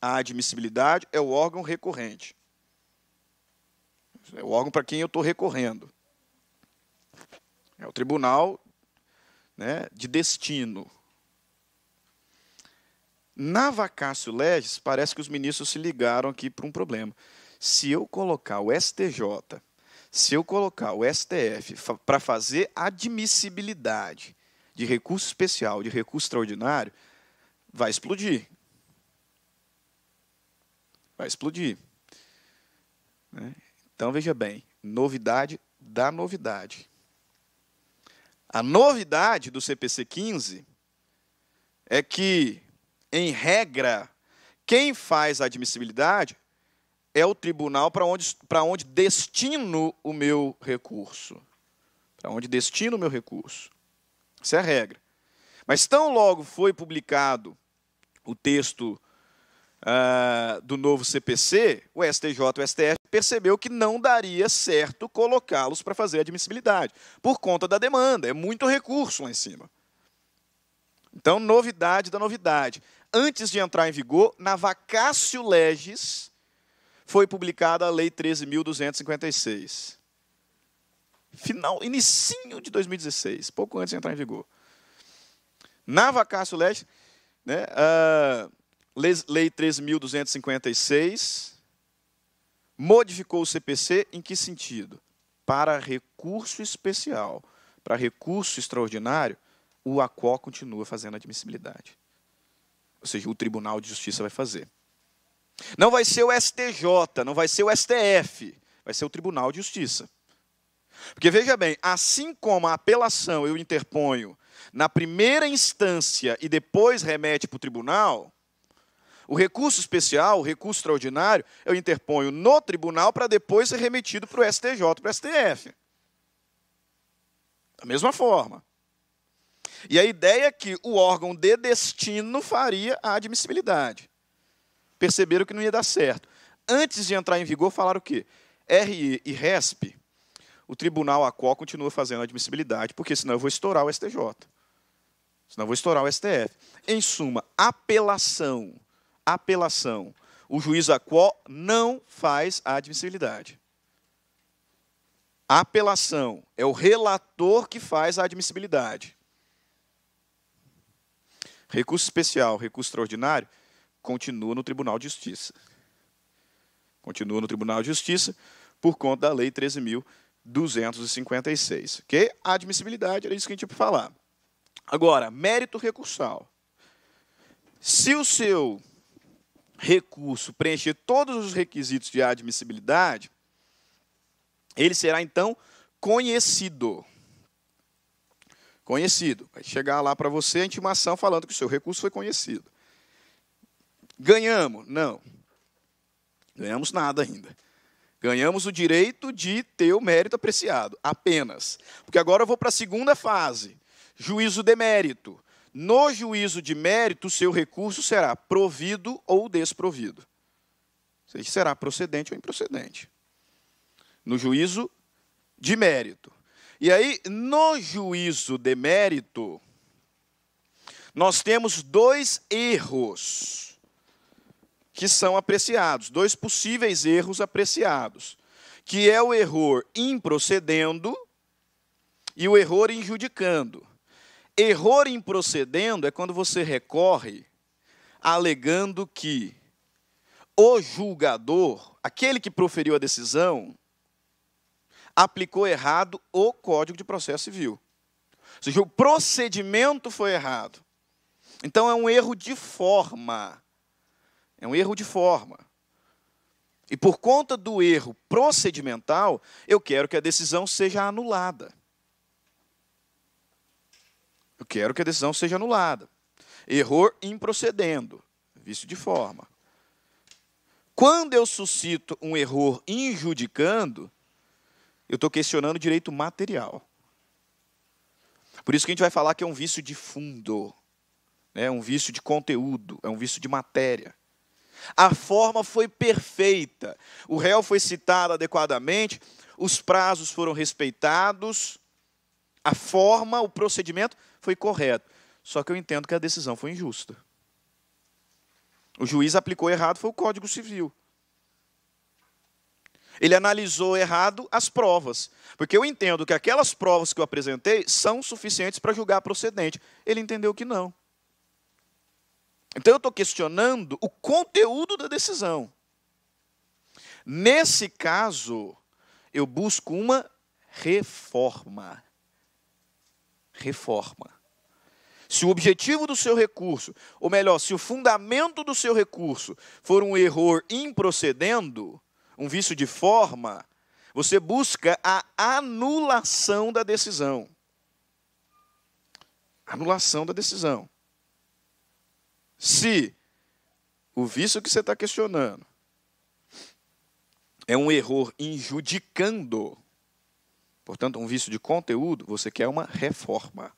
a admissibilidade é o órgão recorrente. É o órgão para quem eu estou recorrendo. É o tribunal né, de destino. Na vacácio legis, parece que os ministros se ligaram aqui para um problema. Se eu colocar o STJ, se eu colocar o STF para fazer admissibilidade de recurso especial, de recurso extraordinário, vai explodir. Vai explodir. Né? Então veja bem, novidade da novidade. A novidade do CPC 15 é que, em regra, quem faz a admissibilidade é o tribunal para onde, para onde destino o meu recurso. Para onde destino o meu recurso. Essa é a regra. Mas tão logo foi publicado o texto uh, do novo CPC, o STJ, o STF percebeu que não daria certo colocá-los para fazer admissibilidade, por conta da demanda, é muito recurso lá em cima. Então, novidade da novidade. Antes de entrar em vigor, na vacácio legis, foi publicada a Lei 13.256 final, inicinho de 2016, pouco antes de entrar em vigor. Na Vacácio Leste, né, uh, Lei 3.256 modificou o CPC em que sentido? Para recurso especial, para recurso extraordinário, o ACO continua fazendo admissibilidade. Ou seja, o Tribunal de Justiça vai fazer. Não vai ser o STJ, não vai ser o STF, vai ser o Tribunal de Justiça. Porque veja bem, assim como a apelação eu interponho na primeira instância e depois remete para o tribunal, o recurso especial, o recurso extraordinário, eu interponho no tribunal para depois ser remetido para o STJ, para o STF. Da mesma forma. E a ideia é que o órgão de destino faria a admissibilidade. Perceberam que não ia dar certo. Antes de entrar em vigor, falaram o quê? RE e RESP o tribunal a qual continua fazendo admissibilidade, porque senão eu vou estourar o STJ. Senão eu vou estourar o STF. Em suma, apelação. Apelação. O juiz a qual não faz a admissibilidade. Apelação é o relator que faz a admissibilidade. Recurso especial, recurso extraordinário, continua no Tribunal de Justiça. Continua no Tribunal de Justiça por conta da Lei 13.000. 256, ok? A admissibilidade era isso que a gente ia falar. Agora, mérito recursal. Se o seu recurso preencher todos os requisitos de admissibilidade, ele será então conhecido. Conhecido. Vai chegar lá para você a intimação falando que o seu recurso foi conhecido. Ganhamos? Não. Ganhamos nada ainda. Ganhamos o direito de ter o mérito apreciado, apenas. Porque agora eu vou para a segunda fase: juízo de mérito. No juízo de mérito, o seu recurso será provido ou desprovido. Seja, será procedente ou improcedente. No juízo de mérito. E aí, no juízo de mérito, nós temos dois erros que são apreciados, dois possíveis erros apreciados, que é o erro improcedendo e o erro injudicando. Erro improcedendo é quando você recorre alegando que o julgador, aquele que proferiu a decisão, aplicou errado o Código de Processo Civil. Ou seja, o procedimento foi errado. Então é um erro de forma. É um erro de forma. E por conta do erro procedimental, eu quero que a decisão seja anulada. Eu quero que a decisão seja anulada. Error improcedendo, vício de forma. Quando eu suscito um erro injudicando, eu estou questionando o direito material. Por isso que a gente vai falar que é um vício de fundo, é um vício de conteúdo, é um vício de matéria. A forma foi perfeita. O réu foi citado adequadamente, os prazos foram respeitados, a forma, o procedimento foi correto. Só que eu entendo que a decisão foi injusta. O juiz aplicou errado foi o Código Civil. Ele analisou errado as provas, porque eu entendo que aquelas provas que eu apresentei são suficientes para julgar procedente. Ele entendeu que não. Então eu estou questionando o conteúdo da decisão. Nesse caso, eu busco uma reforma. Reforma. Se o objetivo do seu recurso, ou melhor, se o fundamento do seu recurso for um erro improcedendo, um vício de forma, você busca a anulação da decisão. Anulação da decisão. Se o vício que você está questionando é um erro injudicando, portanto, um vício de conteúdo, você quer uma reforma.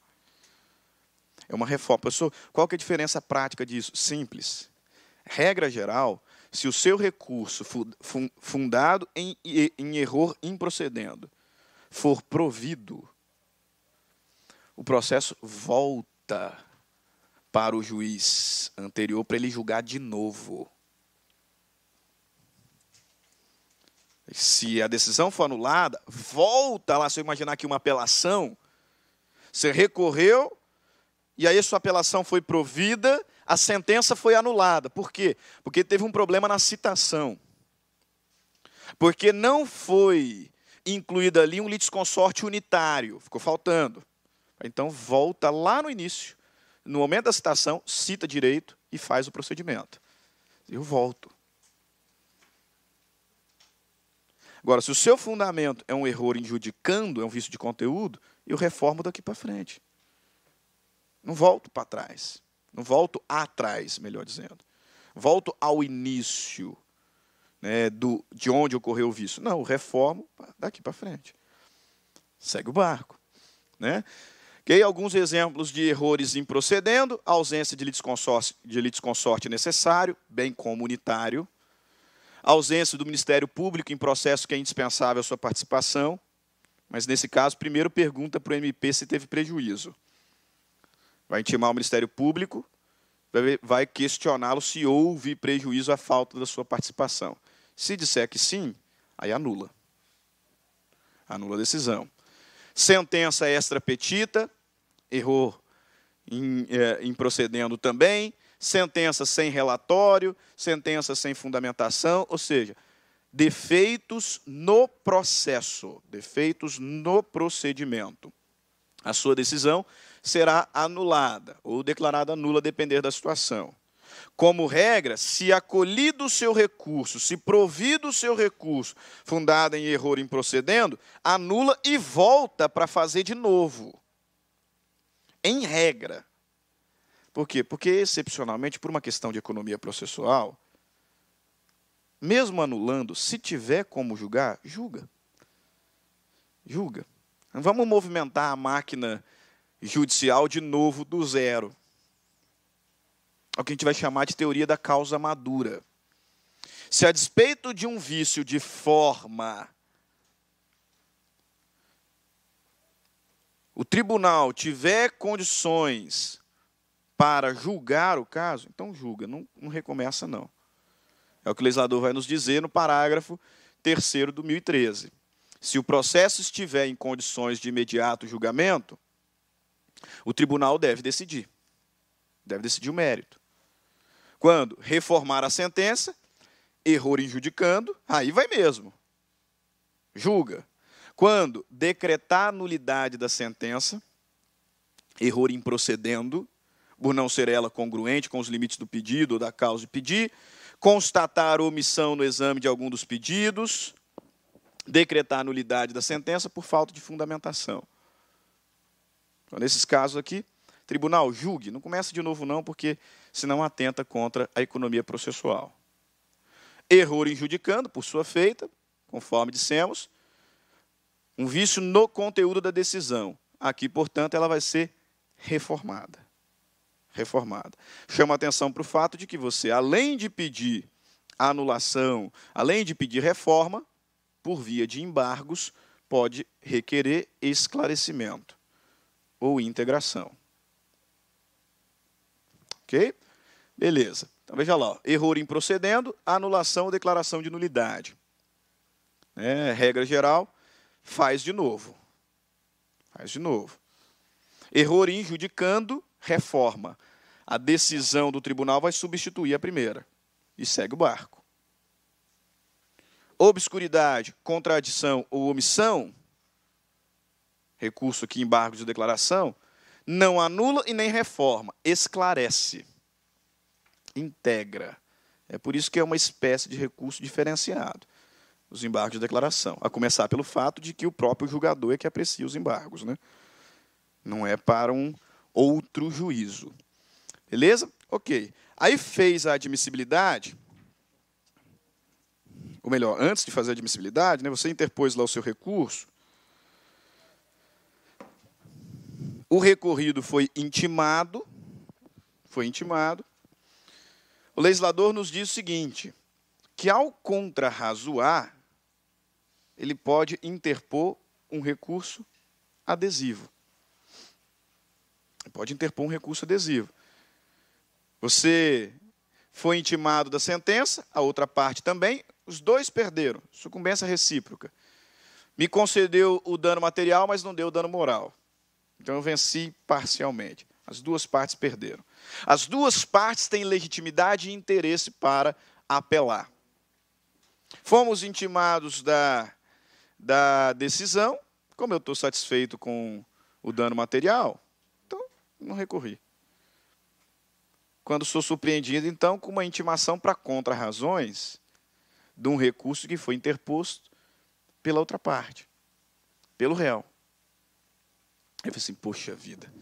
É uma reforma. Pessoal, qual que é a diferença prática disso? Simples. Regra geral, se o seu recurso fundado em, em erro improcedendo for provido, o processo volta para o juiz anterior para ele julgar de novo. Se a decisão for anulada, volta lá, se eu imaginar aqui uma apelação, você recorreu, e aí sua apelação foi provida, a sentença foi anulada. Por quê? Porque teve um problema na citação. Porque não foi incluído ali um litisconsorte unitário, ficou faltando. Então volta lá no início no momento da citação, cita direito e faz o procedimento. Eu volto. Agora, se o seu fundamento é um erro injudicando, é um vício de conteúdo, eu reformo daqui para frente. Não volto para trás. Não volto atrás, melhor dizendo. Volto ao início né, do, de onde ocorreu o vício. Não, reformo daqui para frente. Segue o barco. Né? Ok? Alguns exemplos de erros improcedendo, ausência de litisconsorte, de litisconsorte necessário, bem comunitário, ausência do Ministério Público em processo que é indispensável à sua participação, mas nesse caso, primeiro pergunta para o MP se teve prejuízo. Vai intimar o Ministério Público, vai questioná-lo se houve prejuízo à falta da sua participação. Se disser que sim, aí anula. Anula a decisão. Sentença extra petita, errou em, é, em procedendo também, sentença sem relatório, sentença sem fundamentação, ou seja, defeitos no processo, defeitos no procedimento. A sua decisão será anulada ou declarada nula, a depender da situação. Como regra, se acolhido o seu recurso, se provido o seu recurso, fundado em erro improcedendo, anula e volta para fazer de novo em regra. Por quê? Porque, excepcionalmente, por uma questão de economia processual, mesmo anulando, se tiver como julgar, julga. Julga. vamos movimentar a máquina judicial de novo do zero. É o que a gente vai chamar de teoria da causa madura. Se a despeito de um vício de forma o tribunal tiver condições para julgar o caso, então julga, não, não recomeça, não. É o que o legislador vai nos dizer no parágrafo 3 do 1013. Se o processo estiver em condições de imediato julgamento, o tribunal deve decidir. Deve decidir o mérito. Quando reformar a sentença, erro injudicando, aí vai mesmo. Julga. Quando decretar a nulidade da sentença, erro improcedendo, por não ser ela congruente com os limites do pedido ou da causa de pedir, constatar omissão no exame de algum dos pedidos, decretar a nulidade da sentença por falta de fundamentação. Então, nesses casos aqui, tribunal, julgue, não começa de novo não, porque senão atenta contra a economia processual. Erro injudicando, por sua feita, conforme dissemos, um vício no conteúdo da decisão. Aqui, portanto, ela vai ser reformada. Reformada. Chama atenção para o fato de que você, além de pedir anulação, além de pedir reforma, por via de embargos, pode requerer esclarecimento ou integração. Ok? Beleza. Então veja lá: ó. erro improcedendo, anulação ou declaração de nulidade. É, regra geral, faz de novo. Faz de novo. Error injudicando, reforma. A decisão do tribunal vai substituir a primeira. E segue o barco. Obscuridade, contradição ou omissão, recurso aqui embargo de declaração, não anula e nem reforma, esclarece, integra. É por isso que é uma espécie de recurso diferenciado os embargos de declaração, a começar pelo fato de que o próprio julgador é que aprecia os embargos, né? Não é para um outro juízo. Beleza? OK. Aí fez a admissibilidade, ou melhor, antes de fazer a admissibilidade, né, você interpôs lá o seu recurso. O recorrido foi intimado, foi intimado. O legislador nos diz o seguinte: que ao contrarrazoar, ele pode interpor um recurso adesivo. pode interpor um recurso adesivo. Você foi intimado da sentença, a outra parte também, os dois perderam, sucumbência recíproca. Me concedeu o dano material, mas não deu o dano moral. Então eu venci parcialmente. As duas partes perderam. As duas partes têm legitimidade e interesse para apelar. Fomos intimados da da decisão, como eu estou satisfeito com o dano material, então não recorri. Quando sou surpreendido, então, com uma intimação para contra-razões de um recurso que foi interposto pela outra parte, pelo réu. Eu falei assim, poxa vida.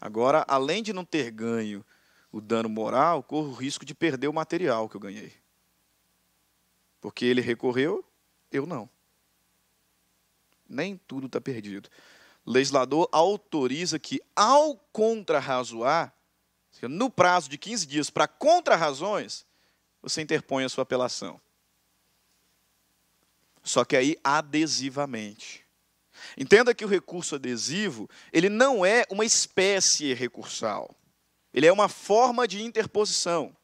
Agora, além de não ter ganho o dano moral, corro o risco de perder o material que eu ganhei. Porque ele recorreu, eu não nem tudo está perdido. O legislador autoriza que, ao contrarrazoar, no prazo de 15 dias para contrarrazões, você interpõe a sua apelação. Só que aí adesivamente. Entenda que o recurso adesivo, ele não é uma espécie recursal. Ele é uma forma de interposição.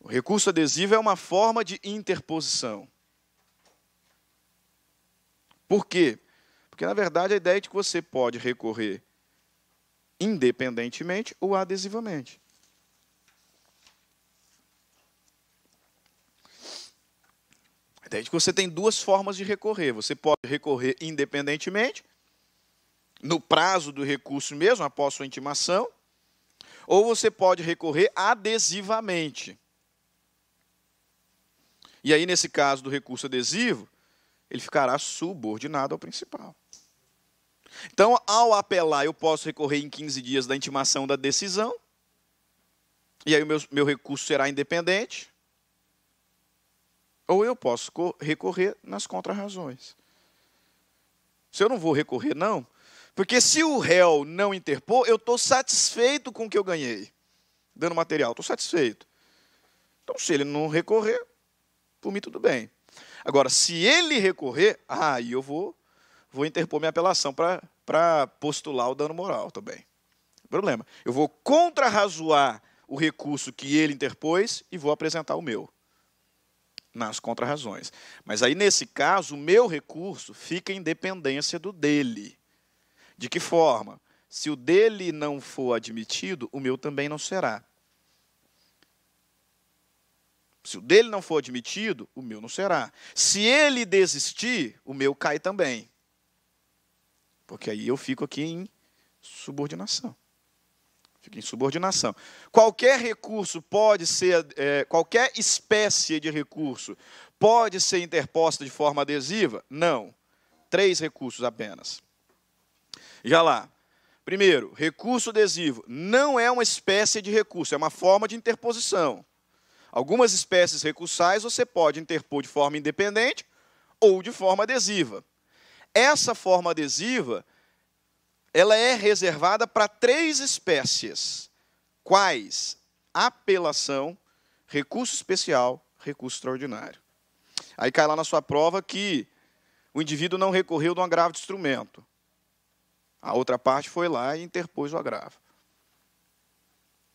O recurso adesivo é uma forma de interposição. Por quê? Porque, na verdade, a ideia é de que você pode recorrer independentemente ou adesivamente. A ideia é de que você tem duas formas de recorrer. Você pode recorrer independentemente, no prazo do recurso mesmo, após sua intimação, ou você pode recorrer adesivamente. E aí, nesse caso do recurso adesivo, ele ficará subordinado ao principal. Então, ao apelar, eu posso recorrer em 15 dias da intimação da decisão, e aí o meu, meu recurso será independente, ou eu posso recorrer nas contrarrazões. Se eu não vou recorrer, não, porque se o réu não interpor, eu estou satisfeito com o que eu ganhei, dando material, estou satisfeito. Então, se ele não recorrer, por mim tudo bem. Agora, se ele recorrer, aí eu vou, vou interpor minha apelação para postular o dano moral também. Problema. Eu vou contrarrazoar o recurso que ele interpôs e vou apresentar o meu nas contrarrazões. Mas aí, nesse caso, o meu recurso fica em dependência do dele. De que forma? Se o dele não for admitido, o meu também não será. Se o dele não for admitido, o meu não será. Se ele desistir, o meu cai também. Porque aí eu fico aqui em subordinação. Fico em subordinação. Qualquer recurso pode ser, é, qualquer espécie de recurso pode ser interposta de forma adesiva? Não. Três recursos apenas. Já lá. Primeiro, recurso adesivo não é uma espécie de recurso, é uma forma de interposição. Algumas espécies recursais você pode interpor de forma independente ou de forma adesiva. Essa forma adesiva ela é reservada para três espécies. Quais? Apelação, recurso especial, recurso extraordinário. Aí cai lá na sua prova que o indivíduo não recorreu de um agravo de instrumento. A outra parte foi lá e interpôs o agravo.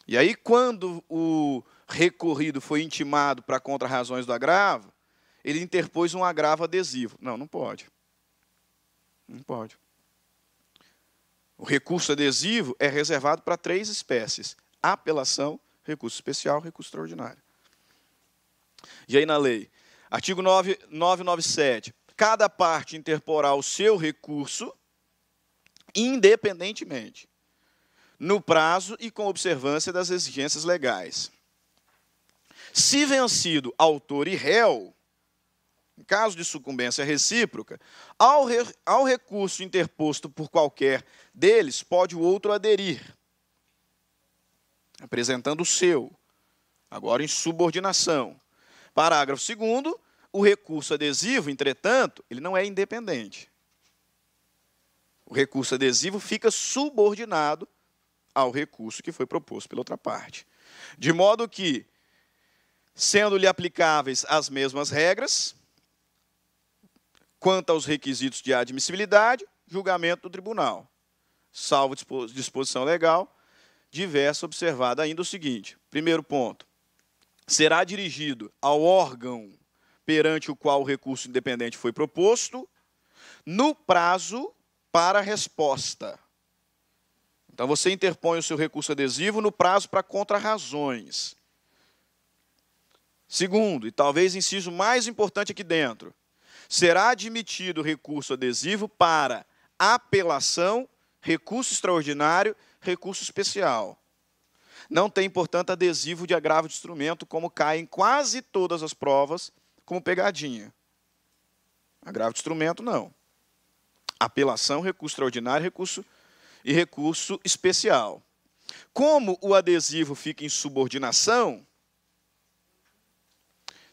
E aí, quando o recorrido foi intimado para contrarrazões do agravo, ele interpôs um agravo adesivo. Não, não pode. Não pode. O recurso adesivo é reservado para três espécies: apelação, recurso especial, recurso extraordinário. E aí na lei, artigo 9, 997, cada parte interporá o seu recurso independentemente, no prazo e com observância das exigências legais. Se vencido autor e réu, em caso de sucumbência recíproca, ao, re, ao recurso interposto por qualquer deles, pode o outro aderir, apresentando o seu, agora em subordinação. Parágrafo 2. O recurso adesivo, entretanto, ele não é independente. O recurso adesivo fica subordinado ao recurso que foi proposto pela outra parte. De modo que sendo-lhe aplicáveis as mesmas regras quanto aos requisitos de admissibilidade, julgamento do tribunal, salvo disposição legal diversa observada ainda o seguinte: primeiro ponto, será dirigido ao órgão perante o qual o recurso independente foi proposto no prazo para resposta. Então você interpõe o seu recurso adesivo no prazo para contrarrazões. Segundo, e talvez inciso mais importante aqui dentro, será admitido recurso adesivo para apelação, recurso extraordinário, recurso especial. Não tem, portanto, adesivo de agravo de instrumento, como cai em quase todas as provas, como pegadinha. Agravo de instrumento, não. Apelação, recurso extraordinário, recurso e recurso especial. Como o adesivo fica em subordinação,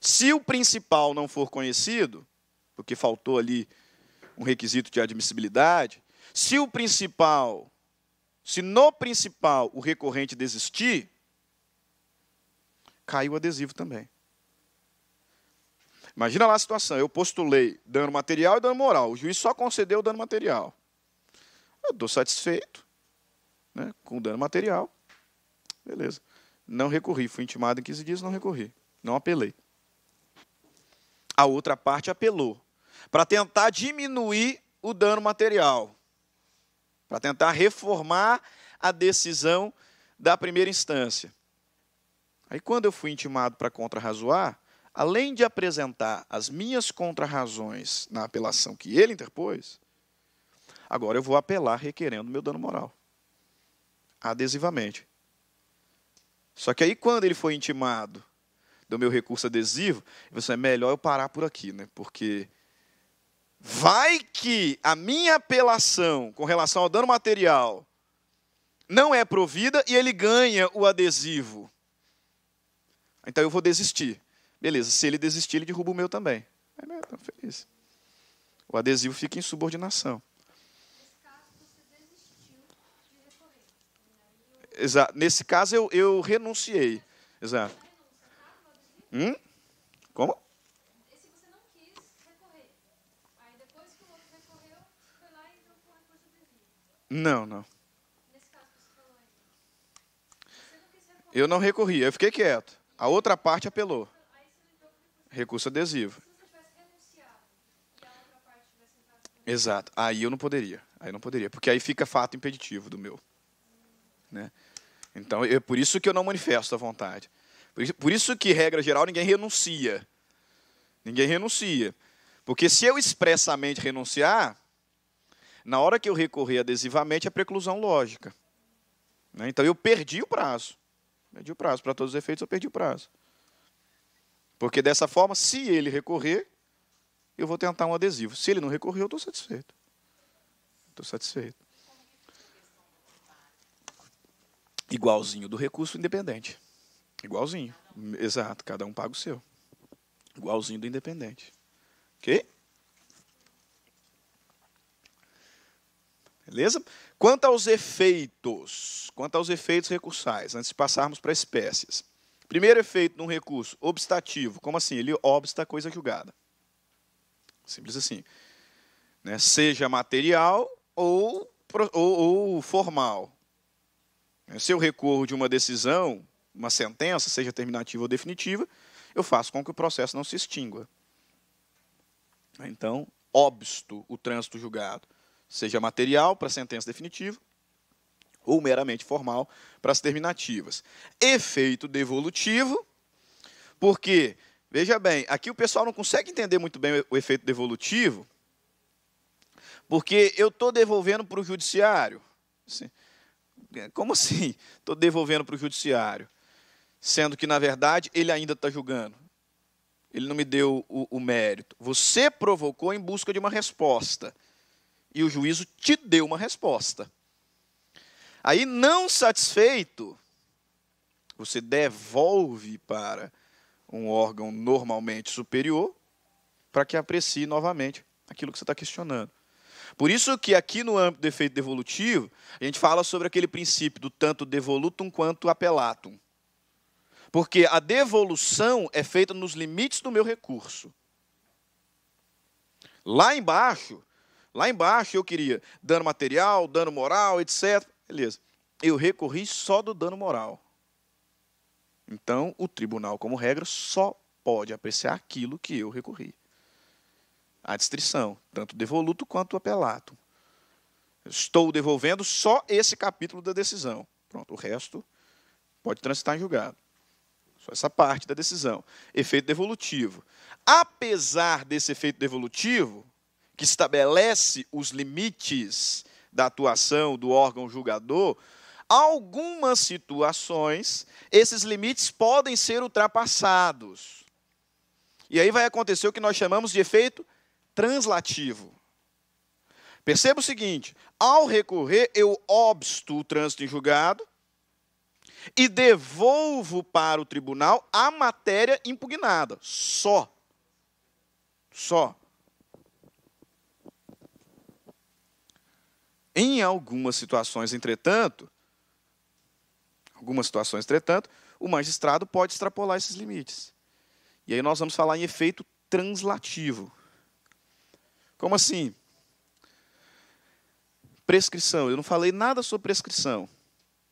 se o principal não for conhecido, porque faltou ali um requisito de admissibilidade, se o principal, se no principal o recorrente desistir, cai o adesivo também. Imagina lá a situação, eu postulei dano material e dano moral, o juiz só concedeu o dano material. Eu estou satisfeito né, com o dano material, beleza. Não recorri, fui intimado em 15 dias, não recorri, não apelei. A outra parte apelou para tentar diminuir o dano material, para tentar reformar a decisão da primeira instância. Aí, quando eu fui intimado para contrarrazoar, além de apresentar as minhas contrarrazões na apelação que ele interpôs, agora eu vou apelar requerendo meu dano moral, adesivamente. Só que aí, quando ele foi intimado do meu recurso adesivo, você é melhor eu parar por aqui, né? Porque vai que a minha apelação com relação ao dano material não é provida e ele ganha o adesivo. Então eu vou desistir. Beleza, se ele desistir, ele derruba o meu também. É né, meu, tá feliz. O adesivo fica em subordinação. Exato. Nesse caso, eu, eu renunciei. Exato. Hum? Como? Não, não. Eu não recorri, eu fiquei quieto. A outra parte apelou. Recurso adesivo. Exato. Aí eu não poderia. Aí não poderia, porque aí fica fato impeditivo do meu, né? Então, é por isso que eu não manifesto a vontade. Por isso que, regra geral, ninguém renuncia. Ninguém renuncia. Porque se eu expressamente renunciar, na hora que eu recorrer adesivamente, é preclusão lógica. Né? Então eu perdi o prazo. Perdi o prazo. Para todos os efeitos, eu perdi o prazo. Porque dessa forma, se ele recorrer, eu vou tentar um adesivo. Se ele não recorrer, eu estou satisfeito. Estou satisfeito. Igualzinho do recurso independente. Igualzinho. Exato, cada um paga o seu. Igualzinho do independente. Ok? Beleza? Quanto aos efeitos, quanto aos efeitos recursais, antes de passarmos para espécies. Primeiro efeito de um recurso, obstativo. Como assim? Ele obsta a coisa julgada. Simples assim. Né? Seja material ou, ou, ou formal. Né? Se eu recorro de uma decisão uma sentença, seja terminativa ou definitiva, eu faço com que o processo não se extingua. Então, obsto o trânsito julgado, seja material para a sentença definitiva ou meramente formal para as terminativas. Efeito devolutivo, porque, veja bem, aqui o pessoal não consegue entender muito bem o efeito devolutivo, porque eu estou devolvendo para o judiciário. É, como assim? Estou devolvendo para o judiciário sendo que, na verdade, ele ainda está julgando. Ele não me deu o, o, mérito. Você provocou em busca de uma resposta. E o juízo te deu uma resposta. Aí, não satisfeito, você devolve para um órgão normalmente superior para que aprecie novamente aquilo que você está questionando. Por isso que aqui no âmbito do efeito devolutivo, a gente fala sobre aquele princípio do tanto devolutum quanto apelatum. Porque a devolução é feita nos limites do meu recurso. Lá embaixo, lá embaixo eu queria dano material, dano moral, etc. Beleza. Eu recorri só do dano moral. Então, o tribunal, como regra, só pode apreciar aquilo que eu recorri. A distrição, tanto devoluto quanto apelato. Estou devolvendo só esse capítulo da decisão. Pronto, o resto pode transitar em julgado essa parte da decisão. Efeito devolutivo. Apesar desse efeito devolutivo, que estabelece os limites da atuação do órgão julgador, algumas situações, esses limites podem ser ultrapassados. E aí vai acontecer o que nós chamamos de efeito translativo. Perceba o seguinte: ao recorrer, eu obsto o trânsito em julgado, e devolvo para o tribunal a matéria impugnada. Só. Só. Em algumas situações, entretanto, algumas situações, entretanto, o magistrado pode extrapolar esses limites. E aí nós vamos falar em efeito translativo. Como assim? Prescrição. Eu não falei nada sobre prescrição.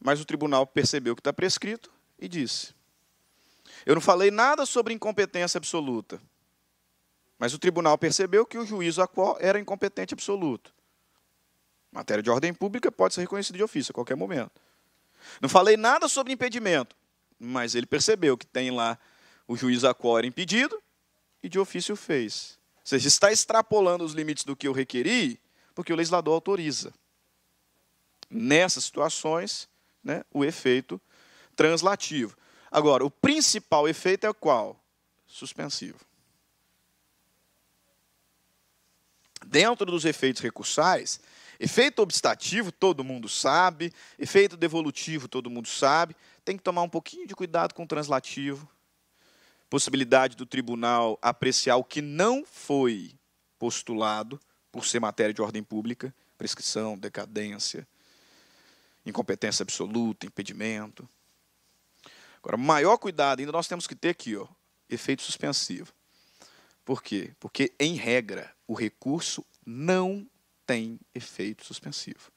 Mas o tribunal percebeu que está prescrito e disse. Eu não falei nada sobre incompetência absoluta. Mas o tribunal percebeu que o juízo a qual era incompetente absoluto. Matéria de ordem pública pode ser reconhecida de ofício a qualquer momento. Não falei nada sobre impedimento, mas ele percebeu que tem lá o juiz a qual era impedido e de ofício fez. Ou seja, está extrapolando os limites do que eu requeri, porque o legislador autoriza. Nessas situações, né, o efeito translativo. Agora, o principal efeito é qual? Suspensivo. Dentro dos efeitos recursais, efeito obstativo todo mundo sabe, efeito devolutivo todo mundo sabe, tem que tomar um pouquinho de cuidado com o translativo. Possibilidade do tribunal apreciar o que não foi postulado por ser matéria de ordem pública, prescrição, decadência, incompetência absoluta, impedimento. Agora, maior cuidado ainda nós temos que ter aqui, ó, efeito suspensivo. Por quê? Porque, em regra, o recurso não tem efeito suspensivo.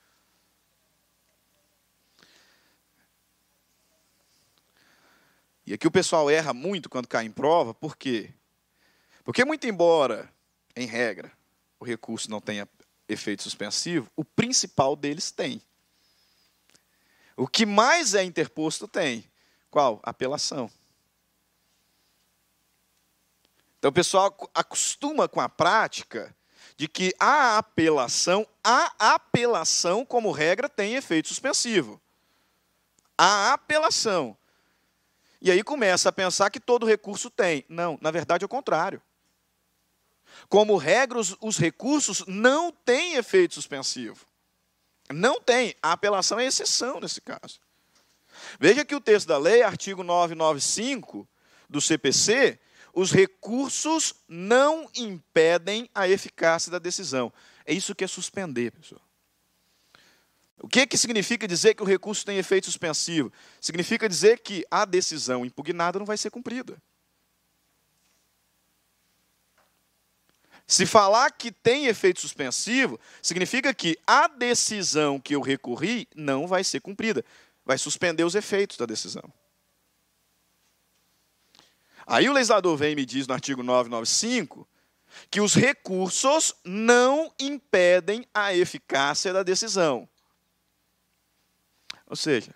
E aqui o pessoal erra muito quando cai em prova, por quê? Porque, muito embora, em regra, o recurso não tenha efeito suspensivo, o principal deles tem. O que mais é interposto tem. Qual? Apelação. Então o pessoal acostuma com a prática de que a apelação, a apelação como regra tem efeito suspensivo. A apelação. E aí começa a pensar que todo recurso tem. Não, na verdade é o contrário. Como regra, os, os recursos não têm efeito suspensivo. Não tem. A apelação é exceção nesse caso. Veja que o texto da lei, artigo 995 do CPC, os recursos não impedem a eficácia da decisão. É isso que é suspender, pessoal. O que, que significa dizer que o recurso tem efeito suspensivo? Significa dizer que a decisão impugnada não vai ser cumprida. Se falar que tem efeito suspensivo, significa que a decisão que eu recorri não vai ser cumprida. Vai suspender os efeitos da decisão. Aí o legislador vem e me diz no artigo 995 que os recursos não impedem a eficácia da decisão. Ou seja,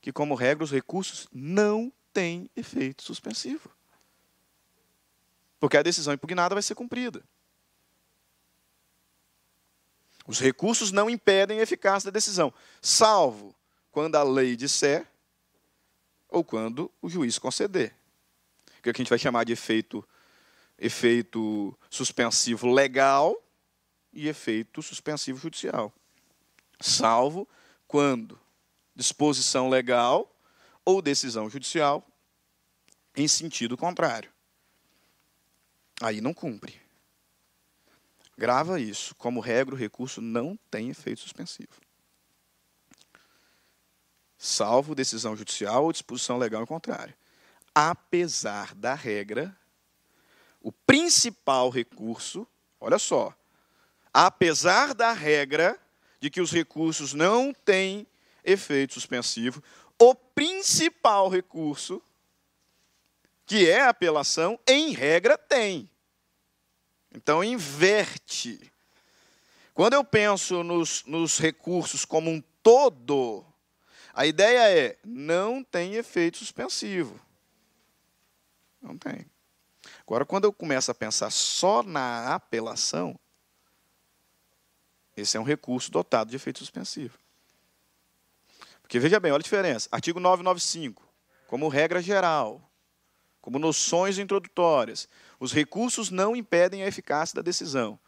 que como regra os recursos não têm efeito suspensivo. Porque a decisão impugnada vai ser cumprida. Os recursos não impedem a eficácia da decisão, salvo quando a lei disser ou quando o juiz conceder. É o que a gente vai chamar de efeito, efeito suspensivo legal e efeito suspensivo judicial. Salvo quando disposição legal ou decisão judicial em sentido contrário. Aí não cumpre. Grava isso. Como regra, o recurso não tem efeito suspensivo. Salvo decisão judicial ou disposição legal contrária. Apesar da regra, o principal recurso, olha só, apesar da regra de que os recursos não têm efeito suspensivo, o principal recurso, que é a apelação, em regra tem. Então, inverte. Quando eu penso nos, nos recursos como um todo, a ideia é: não tem efeito suspensivo. Não tem. Agora, quando eu começo a pensar só na apelação, esse é um recurso dotado de efeito suspensivo. Porque veja bem, olha a diferença. Artigo 995, como regra geral, como noções introdutórias, os recursos não impedem a eficácia da decisão.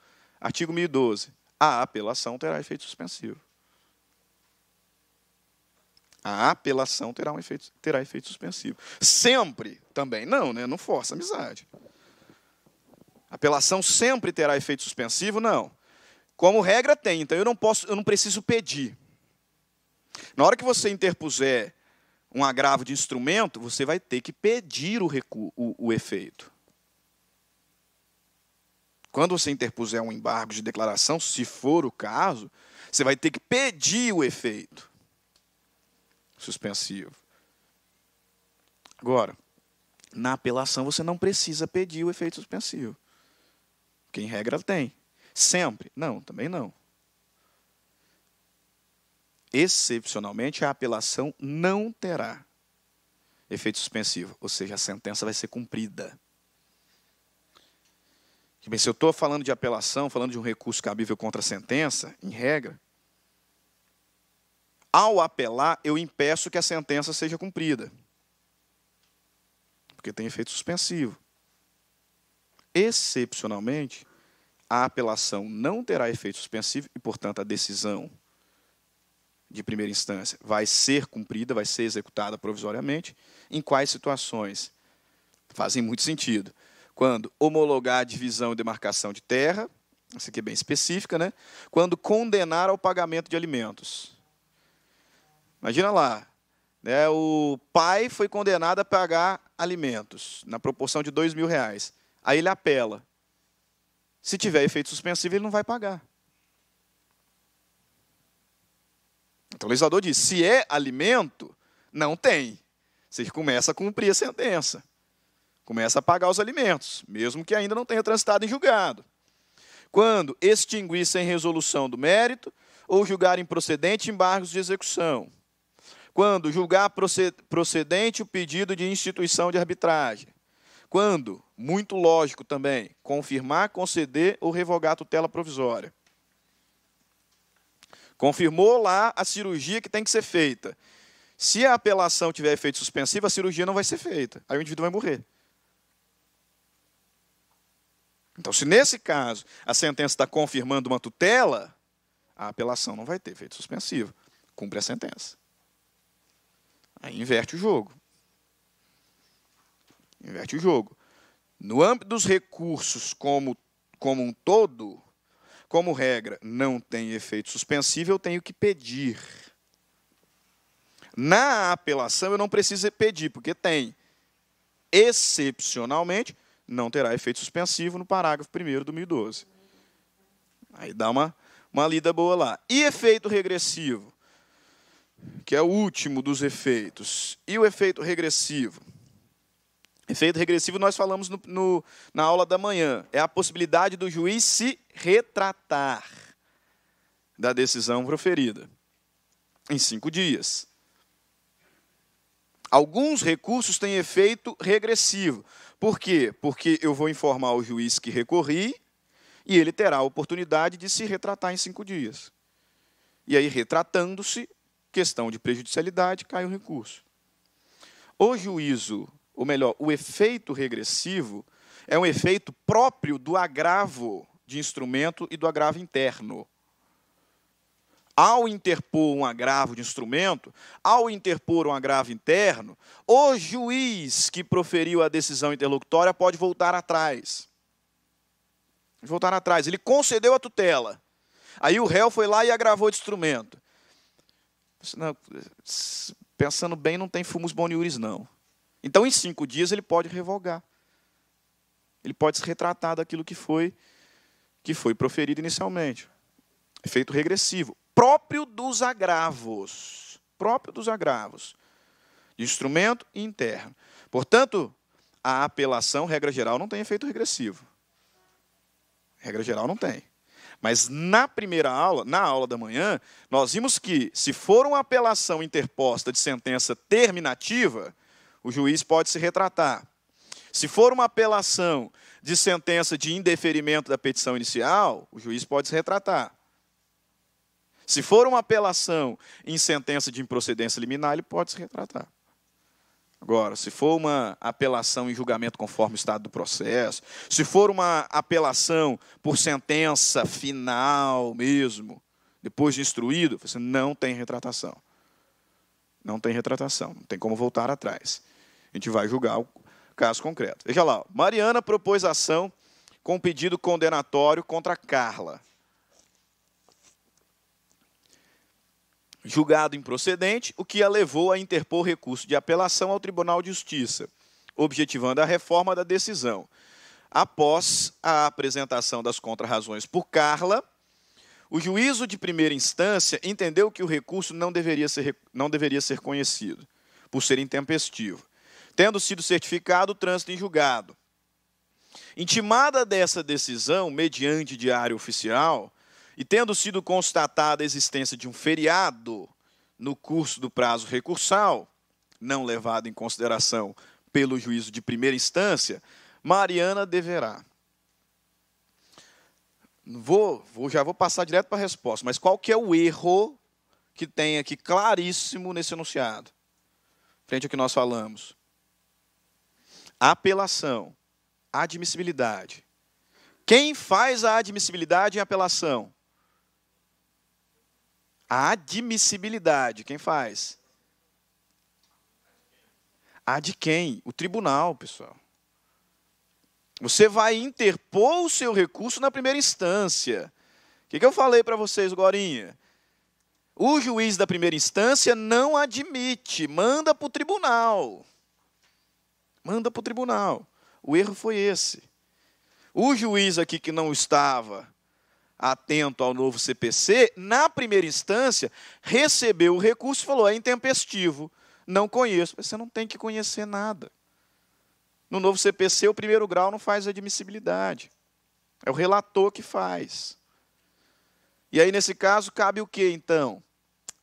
Artigo 1012. A apelação terá efeito suspensivo. A apelação terá, um efeito, terá efeito suspensivo. Sempre também não, né? Não força amizade. Apelação sempre terá efeito suspensivo? Não. Como regra tem, então eu não posso, eu não preciso pedir. Na hora que você interpuser um agravo de instrumento, você vai ter que pedir o, o, o efeito. Quando você interpuser um embargo de declaração, se for o caso, você vai ter que pedir o efeito suspensivo. Agora, na apelação você não precisa pedir o efeito suspensivo. Porque em regra tem. Sempre? Não, também não. Excepcionalmente, a apelação não terá efeito suspensivo, ou seja, a sentença vai ser cumprida. Bem, se eu estou falando de apelação, falando de um recurso cabível contra a sentença, em regra, ao apelar, eu impeço que a sentença seja cumprida. Porque tem efeito suspensivo. Excepcionalmente, a apelação não terá efeito suspensivo e, portanto, a decisão de primeira instância vai ser cumprida, vai ser executada provisoriamente. Em quais situações? Fazem muito sentido quando homologar a divisão e demarcação de terra, essa aqui é bem específica, né? Quando condenar ao pagamento de alimentos. Imagina lá, né, o pai foi condenado a pagar alimentos na proporção de dois mil reais. Aí ele apela. Se tiver efeito suspensivo, ele não vai pagar. Então o legislador diz: se é alimento, não tem. Você começa a cumprir a sentença começa a pagar os alimentos, mesmo que ainda não tenha transitado em julgado. Quando extinguir sem resolução do mérito ou julgar improcedente embargos de execução. Quando julgar procedente o pedido de instituição de arbitragem. Quando, muito lógico também, confirmar, conceder ou revogar a tutela provisória. Confirmou lá a cirurgia que tem que ser feita. Se a apelação tiver efeito suspensivo, a cirurgia não vai ser feita. Aí o indivíduo vai morrer. Então, se nesse caso a sentença está confirmando uma tutela, a apelação não vai ter efeito suspensivo. Cumpre a sentença. Aí inverte o jogo. Inverte o jogo. No âmbito dos recursos como, como um todo, como regra, não tem efeito suspensivo, eu tenho que pedir. Na apelação, eu não preciso pedir, porque tem, excepcionalmente, não terá efeito suspensivo no parágrafo 1 do 1012. Aí dá uma, uma lida boa lá. E efeito regressivo, que é o último dos efeitos. E o efeito regressivo? Efeito regressivo nós falamos no, no, na aula da manhã. É a possibilidade do juiz se retratar da decisão proferida em cinco dias. Alguns recursos têm efeito regressivo. Por quê? Porque eu vou informar o juiz que recorri e ele terá a oportunidade de se retratar em cinco dias. E aí, retratando-se, questão de prejudicialidade, cai o recurso. O juízo, ou melhor, o efeito regressivo, é um efeito próprio do agravo de instrumento e do agravo interno ao interpor um agravo de instrumento, ao interpor um agravo interno, o juiz que proferiu a decisão interlocutória pode voltar atrás. Voltar atrás. Ele concedeu a tutela. Aí o réu foi lá e agravou de instrumento. Pensando bem, não tem fumus boniures não. Então, em cinco dias, ele pode revogar. Ele pode se retratar daquilo que foi, que foi proferido inicialmente efeito regressivo próprio dos agravos. Próprio dos agravos. De instrumento interno. Portanto, a apelação, regra geral, não tem efeito regressivo. Regra geral não tem. Mas na primeira aula, na aula da manhã, nós vimos que, se for uma apelação interposta de sentença terminativa, o juiz pode se retratar. Se for uma apelação de sentença de indeferimento da petição inicial, o juiz pode se retratar. Se for uma apelação em sentença de improcedência liminar, ele pode se retratar. Agora, se for uma apelação em julgamento conforme o estado do processo, se for uma apelação por sentença final mesmo, depois de instruído, você não tem retratação. Não tem retratação, não tem como voltar atrás. A gente vai julgar o caso concreto. Veja lá, Mariana propôs ação com pedido condenatório contra Carla. julgado improcedente, o que a levou a interpor recurso de apelação ao Tribunal de Justiça, objetivando a reforma da decisão. Após a apresentação das contrarrazões por Carla, o juízo de primeira instância entendeu que o recurso não deveria ser, não deveria ser conhecido, por ser intempestivo, tendo sido certificado o trânsito em julgado. Intimada dessa decisão, mediante diário oficial, e tendo sido constatada a existência de um feriado no curso do prazo recursal, não levado em consideração pelo juízo de primeira instância, Mariana deverá. Vou, vou já vou passar direto para a resposta, mas qual que é o erro que tem aqui claríssimo nesse enunciado? Frente ao que nós falamos. Apelação, admissibilidade. Quem faz a admissibilidade em apelação? A admissibilidade, quem faz? A de quem? O tribunal, pessoal. Você vai interpor o seu recurso na primeira instância. O que, que eu falei para vocês, Gorinha? O juiz da primeira instância não admite, manda para o tribunal. Manda para o tribunal. O erro foi esse. O juiz aqui que não estava atento ao novo CPC, na primeira instância, recebeu o recurso e falou: é intempestivo, não conheço. Você não tem que conhecer nada. No novo CPC, o primeiro grau não faz admissibilidade. É o relator que faz. E aí, nesse caso, cabe o que então?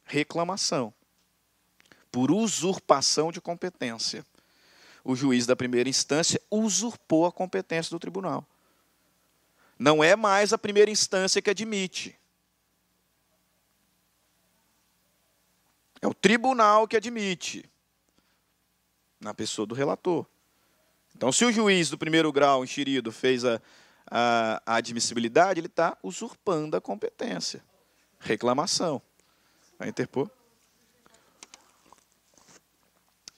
Reclamação. Por usurpação de competência. O juiz da primeira instância usurpou a competência do tribunal. Não é mais a primeira instância que admite. É o tribunal que admite, na pessoa do relator. Então, se o juiz do primeiro grau enxerido fez a, a, a admissibilidade, ele está usurpando a competência. Reclamação. Vai interpor?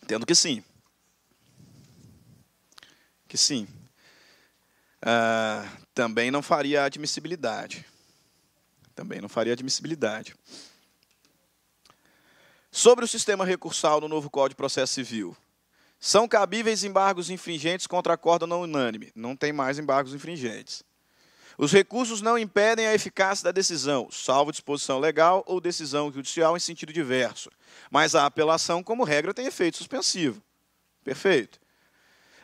Entendo que sim. Que sim. Ah, também não faria admissibilidade. Também não faria admissibilidade. Sobre o sistema recursal no novo Código de Processo Civil. São cabíveis embargos infringentes contra corda não unânime. Não tem mais embargos infringentes. Os recursos não impedem a eficácia da decisão, salvo disposição legal ou decisão judicial em sentido diverso. Mas a apelação, como regra, tem efeito suspensivo. Perfeito.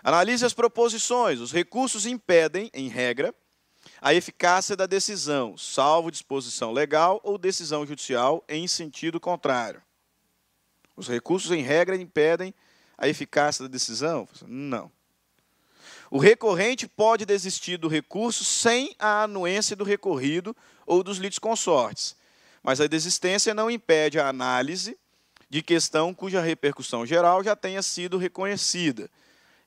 Analise as proposições. Os recursos impedem, em regra, a eficácia da decisão, salvo disposição legal ou decisão judicial em sentido contrário. Os recursos, em regra, impedem a eficácia da decisão? Não. O recorrente pode desistir do recurso sem a anuência do recorrido ou dos litisconsortes, mas a desistência não impede a análise de questão cuja repercussão geral já tenha sido reconhecida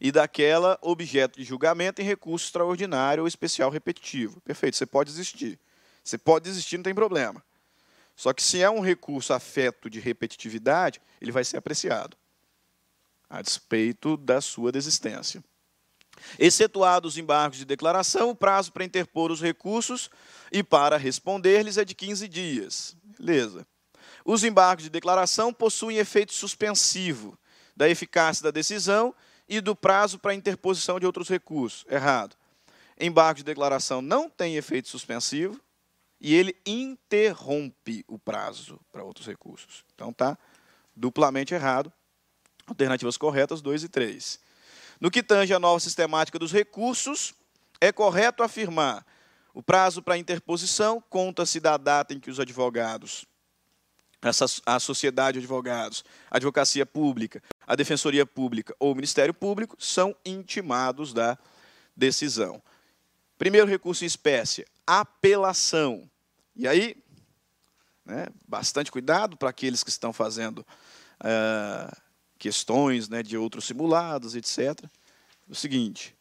e daquela objeto de julgamento em recurso extraordinário ou especial repetitivo. Perfeito, você pode desistir. Você pode desistir, não tem problema. Só que se é um recurso afeto de repetitividade, ele vai ser apreciado, a despeito da sua desistência. Excetuados os embargos de declaração, o prazo para interpor os recursos e para responder-lhes é de 15 dias. Beleza. Os embargos de declaração possuem efeito suspensivo da eficácia da decisão e do prazo para interposição de outros recursos. Errado. Embargo de declaração não tem efeito suspensivo e ele interrompe o prazo para outros recursos. Então tá duplamente errado. Alternativas corretas 2 e 3. No que tange à nova sistemática dos recursos, é correto afirmar o prazo para interposição conta-se da data em que os advogados a sociedade de advogados, a advocacia pública, a defensoria pública ou o Ministério Público são intimados da decisão. Primeiro recurso em espécie, apelação. E aí, né, bastante cuidado para aqueles que estão fazendo uh, questões né, de outros simulados, etc. O seguinte,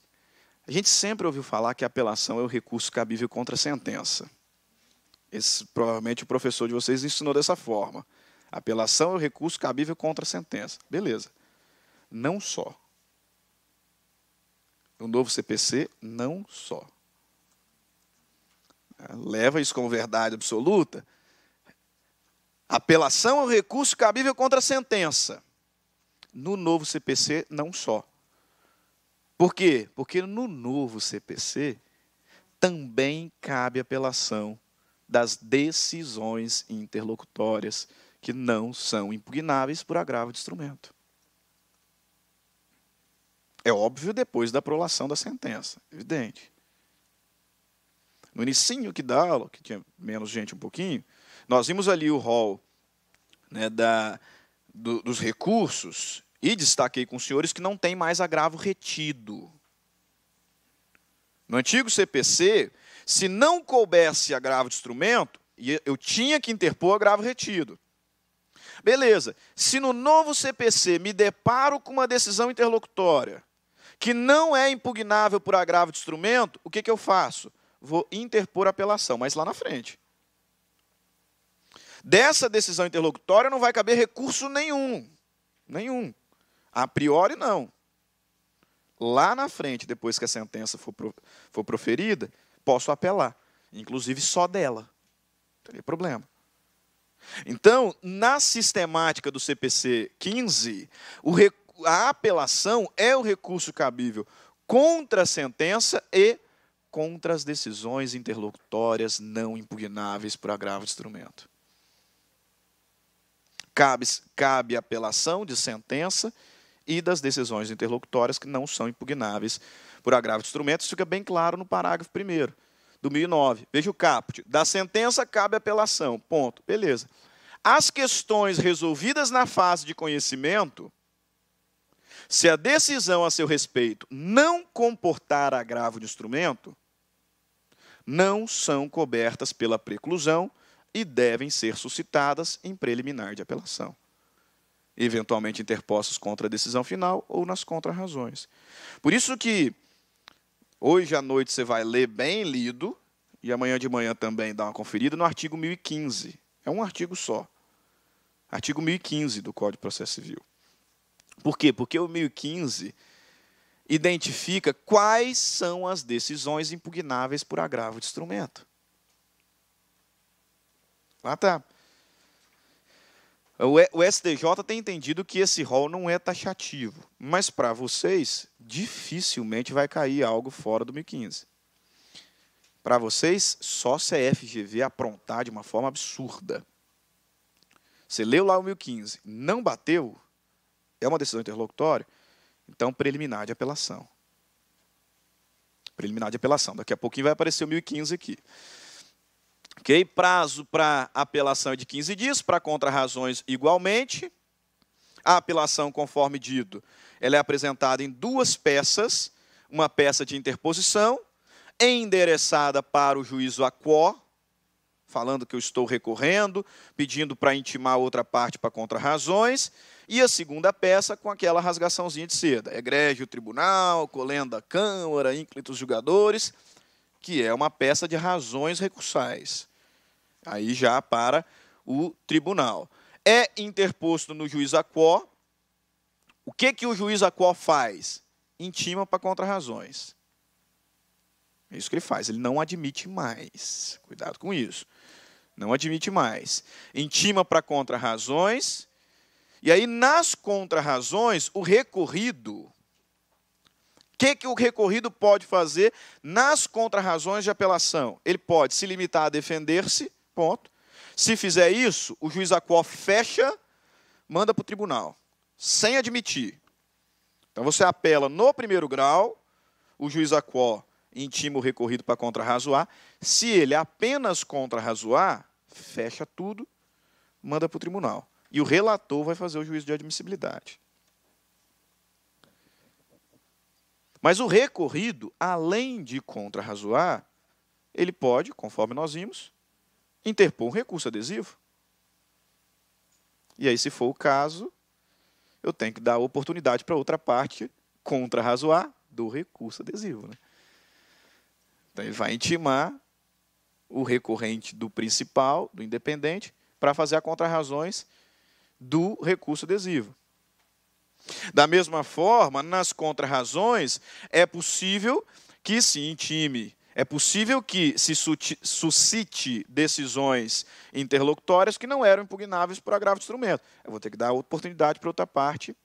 a gente sempre ouviu falar que a apelação é o recurso cabível contra a sentença. Esse, provavelmente o professor de vocês ensinou dessa forma. Apelação é o recurso cabível contra a sentença. Beleza. Não só. O novo CPC, não só. Leva isso como verdade absoluta. Apelação é o recurso cabível contra a sentença. No novo CPC, não só. Por quê? Porque no novo CPC também cabe apelação das decisões interlocutórias que não são impugnáveis por agravo de instrumento. É óbvio depois da prolação da sentença, evidente. No inicinho que dá que tinha menos gente um pouquinho, nós vimos ali o rol né, da, do, dos recursos e destaquei com os senhores que não tem mais agravo retido. No antigo CPC, se não coubesse agravo de instrumento, eu tinha que interpor agravo retido. Beleza, se no novo CPC me deparo com uma decisão interlocutória que não é impugnável por agravo de instrumento, o que, que eu faço? Vou interpor apelação, mas lá na frente. Dessa decisão interlocutória não vai caber recurso nenhum. Nenhum. A priori, não. Lá na frente, depois que a sentença for proferida, posso apelar, inclusive só dela. Não teria problema. Então, na sistemática do CPC 15, a apelação é o recurso cabível contra a sentença e contra as decisões interlocutórias não impugnáveis por agravo de instrumento. Cabe, cabe apelação de sentença e das decisões interlocutórias que não são impugnáveis por agravo de instrumentos, fica bem claro no parágrafo 1 do 1009. Veja o caput. Da sentença cabe apelação. Ponto. Beleza. As questões resolvidas na fase de conhecimento, se a decisão a seu respeito não comportar agravo de instrumento, não são cobertas pela preclusão e devem ser suscitadas em preliminar de apelação, eventualmente interpostas contra a decisão final ou nas contrarrazões. Por isso que Hoje à noite você vai ler bem lido, e amanhã de manhã também dá uma conferida no artigo 1015. É um artigo só. Artigo 1015 do Código de Processo Civil. Por quê? Porque o 1015 identifica quais são as decisões impugnáveis por agravo de instrumento. Lá tá. O STJ tem entendido que esse rol não é taxativo, mas para vocês dificilmente vai cair algo fora do 1015. Para vocês, só se a FGV aprontar de uma forma absurda. Você leu lá o 1015, não bateu, é uma decisão interlocutória, então preliminar de apelação. Preliminar de apelação. Daqui a pouquinho vai aparecer o 1015 aqui. Okay? Prazo para apelação é de 15 dias, para contrarrazões igualmente. A apelação, conforme dito, ela é apresentada em duas peças, uma peça de interposição, endereçada para o juízo a quo, falando que eu estou recorrendo, pedindo para intimar outra parte para contrarrazões, e a segunda peça com aquela rasgaçãozinha de seda, egrégio tribunal, colenda câmara, ínclitos julgadores, que é uma peça de razões recursais aí já para o tribunal. É interposto no juiz aquó. O que, que o juiz aquó faz? Intima para contrarrazões. É isso que ele faz, ele não admite mais. Cuidado com isso. Não admite mais. Intima para contrarrazões. E aí, nas contrarrazões, o recorrido. O que, que o recorrido pode fazer nas contrarrazões de apelação? Ele pode se limitar a defender-se Ponto. Se fizer isso, o juiz Acó fecha, manda para o tribunal, sem admitir. Então você apela no primeiro grau, o juiz Acó intima o recorrido para contrarrazoar. Se ele apenas contrarrazoar, fecha tudo, manda para o tribunal. E o relator vai fazer o juízo de admissibilidade. Mas o recorrido, além de contrarrazoar, ele pode, conforme nós vimos, interpor um recurso adesivo. E aí, se for o caso, eu tenho que dar oportunidade para outra parte contra-razoar do recurso adesivo. Né? Então, ele vai intimar o recorrente do principal, do independente, para fazer as contrarrazões do recurso adesivo. Da mesma forma, nas contrarrazões, é possível que se intime é possível que se suscite decisões interlocutórias que não eram impugnáveis por agravo de instrumento. Eu vou ter que dar oportunidade para outra parte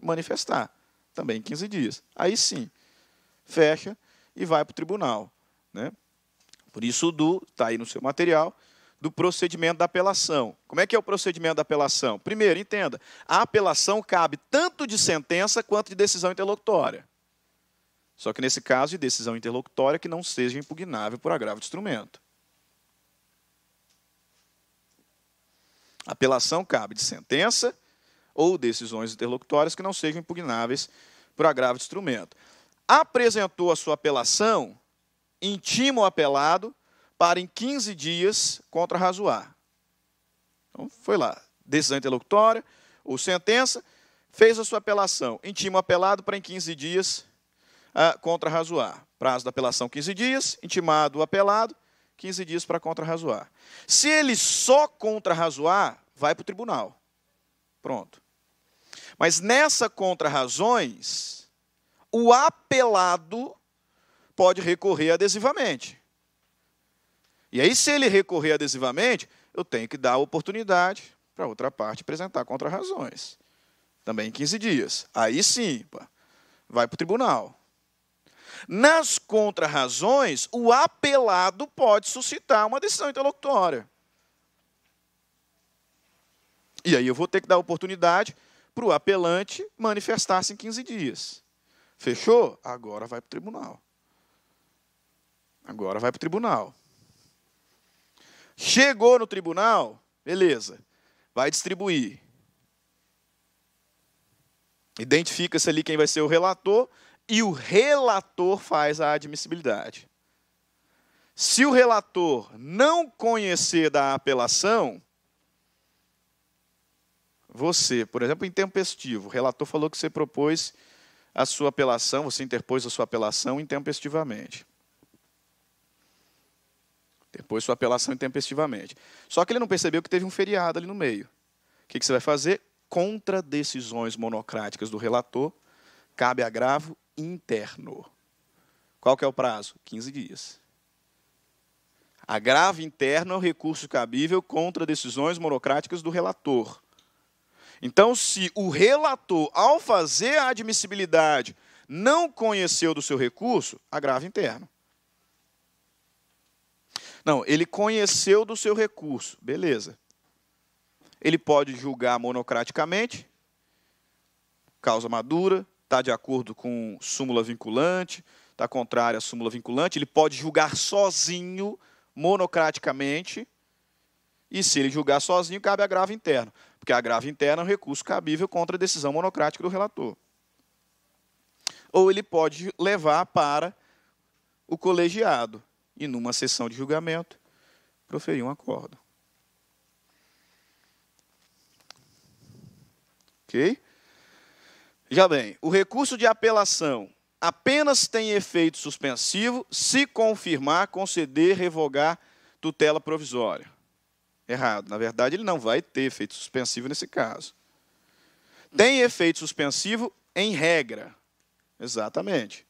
manifestar, também 15 dias. Aí sim, fecha e vai para o tribunal. Né? Por isso, do está aí no seu material, do procedimento da apelação. Como é que é o procedimento da apelação? Primeiro, entenda, a apelação cabe tanto de sentença quanto de decisão interlocutória. Só que nesse caso, de decisão interlocutória que não seja impugnável por agravo de instrumento. Apelação cabe de sentença ou decisões interlocutórias que não sejam impugnáveis por agravo de instrumento. Apresentou a sua apelação, intima o apelado para em 15 dias contrarrazoar. Então, foi lá, decisão interlocutória ou sentença, fez a sua apelação, intima o apelado para em 15 dias uh, Prazo da apelação 15 dias, intimado o apelado, 15 dias para contrarazoar Se ele só contrarazoar vai para o tribunal. Pronto. Mas nessa contra-razões, o apelado pode recorrer adesivamente. E aí, se ele recorrer adesivamente, eu tenho que dar oportunidade para outra parte apresentar contra-razões. Também em 15 dias. Aí sim, pá, vai para o tribunal. Nas contrarrazões, o apelado pode suscitar uma decisão interlocutória. E aí eu vou ter que dar oportunidade para o apelante manifestar-se em 15 dias. Fechou? Agora vai para o tribunal. Agora vai para o tribunal. Chegou no tribunal, beleza. Vai distribuir. Identifica-se ali quem vai ser o relator, e o relator faz a admissibilidade. Se o relator não conhecer da apelação, você, por exemplo, em o relator falou que você propôs a sua apelação, você interpôs a sua apelação intempestivamente. Interpôs sua apelação intempestivamente. Só que ele não percebeu que teve um feriado ali no meio. O que você vai fazer? Contra decisões monocráticas do relator, cabe agravo interno. Qual que é o prazo? 15 dias. Agravo interno é o recurso cabível contra decisões monocráticas do relator. Então, se o relator, ao fazer a admissibilidade, não conheceu do seu recurso, agravo interno. Não, ele conheceu do seu recurso, beleza. Ele pode julgar monocraticamente, causa madura, está de acordo com súmula vinculante, está contrário à súmula vinculante, ele pode julgar sozinho, monocraticamente, e se ele julgar sozinho, cabe agravo interno, porque agravo interno é um recurso cabível contra a decisão monocrática do relator. Ou ele pode levar para o colegiado e, numa sessão de julgamento, proferir um acordo. Ok? Já bem, o recurso de apelação apenas tem efeito suspensivo se confirmar, conceder, revogar tutela provisória. Errado. Na verdade, ele não vai ter efeito suspensivo nesse caso. Tem efeito suspensivo em regra. Exatamente.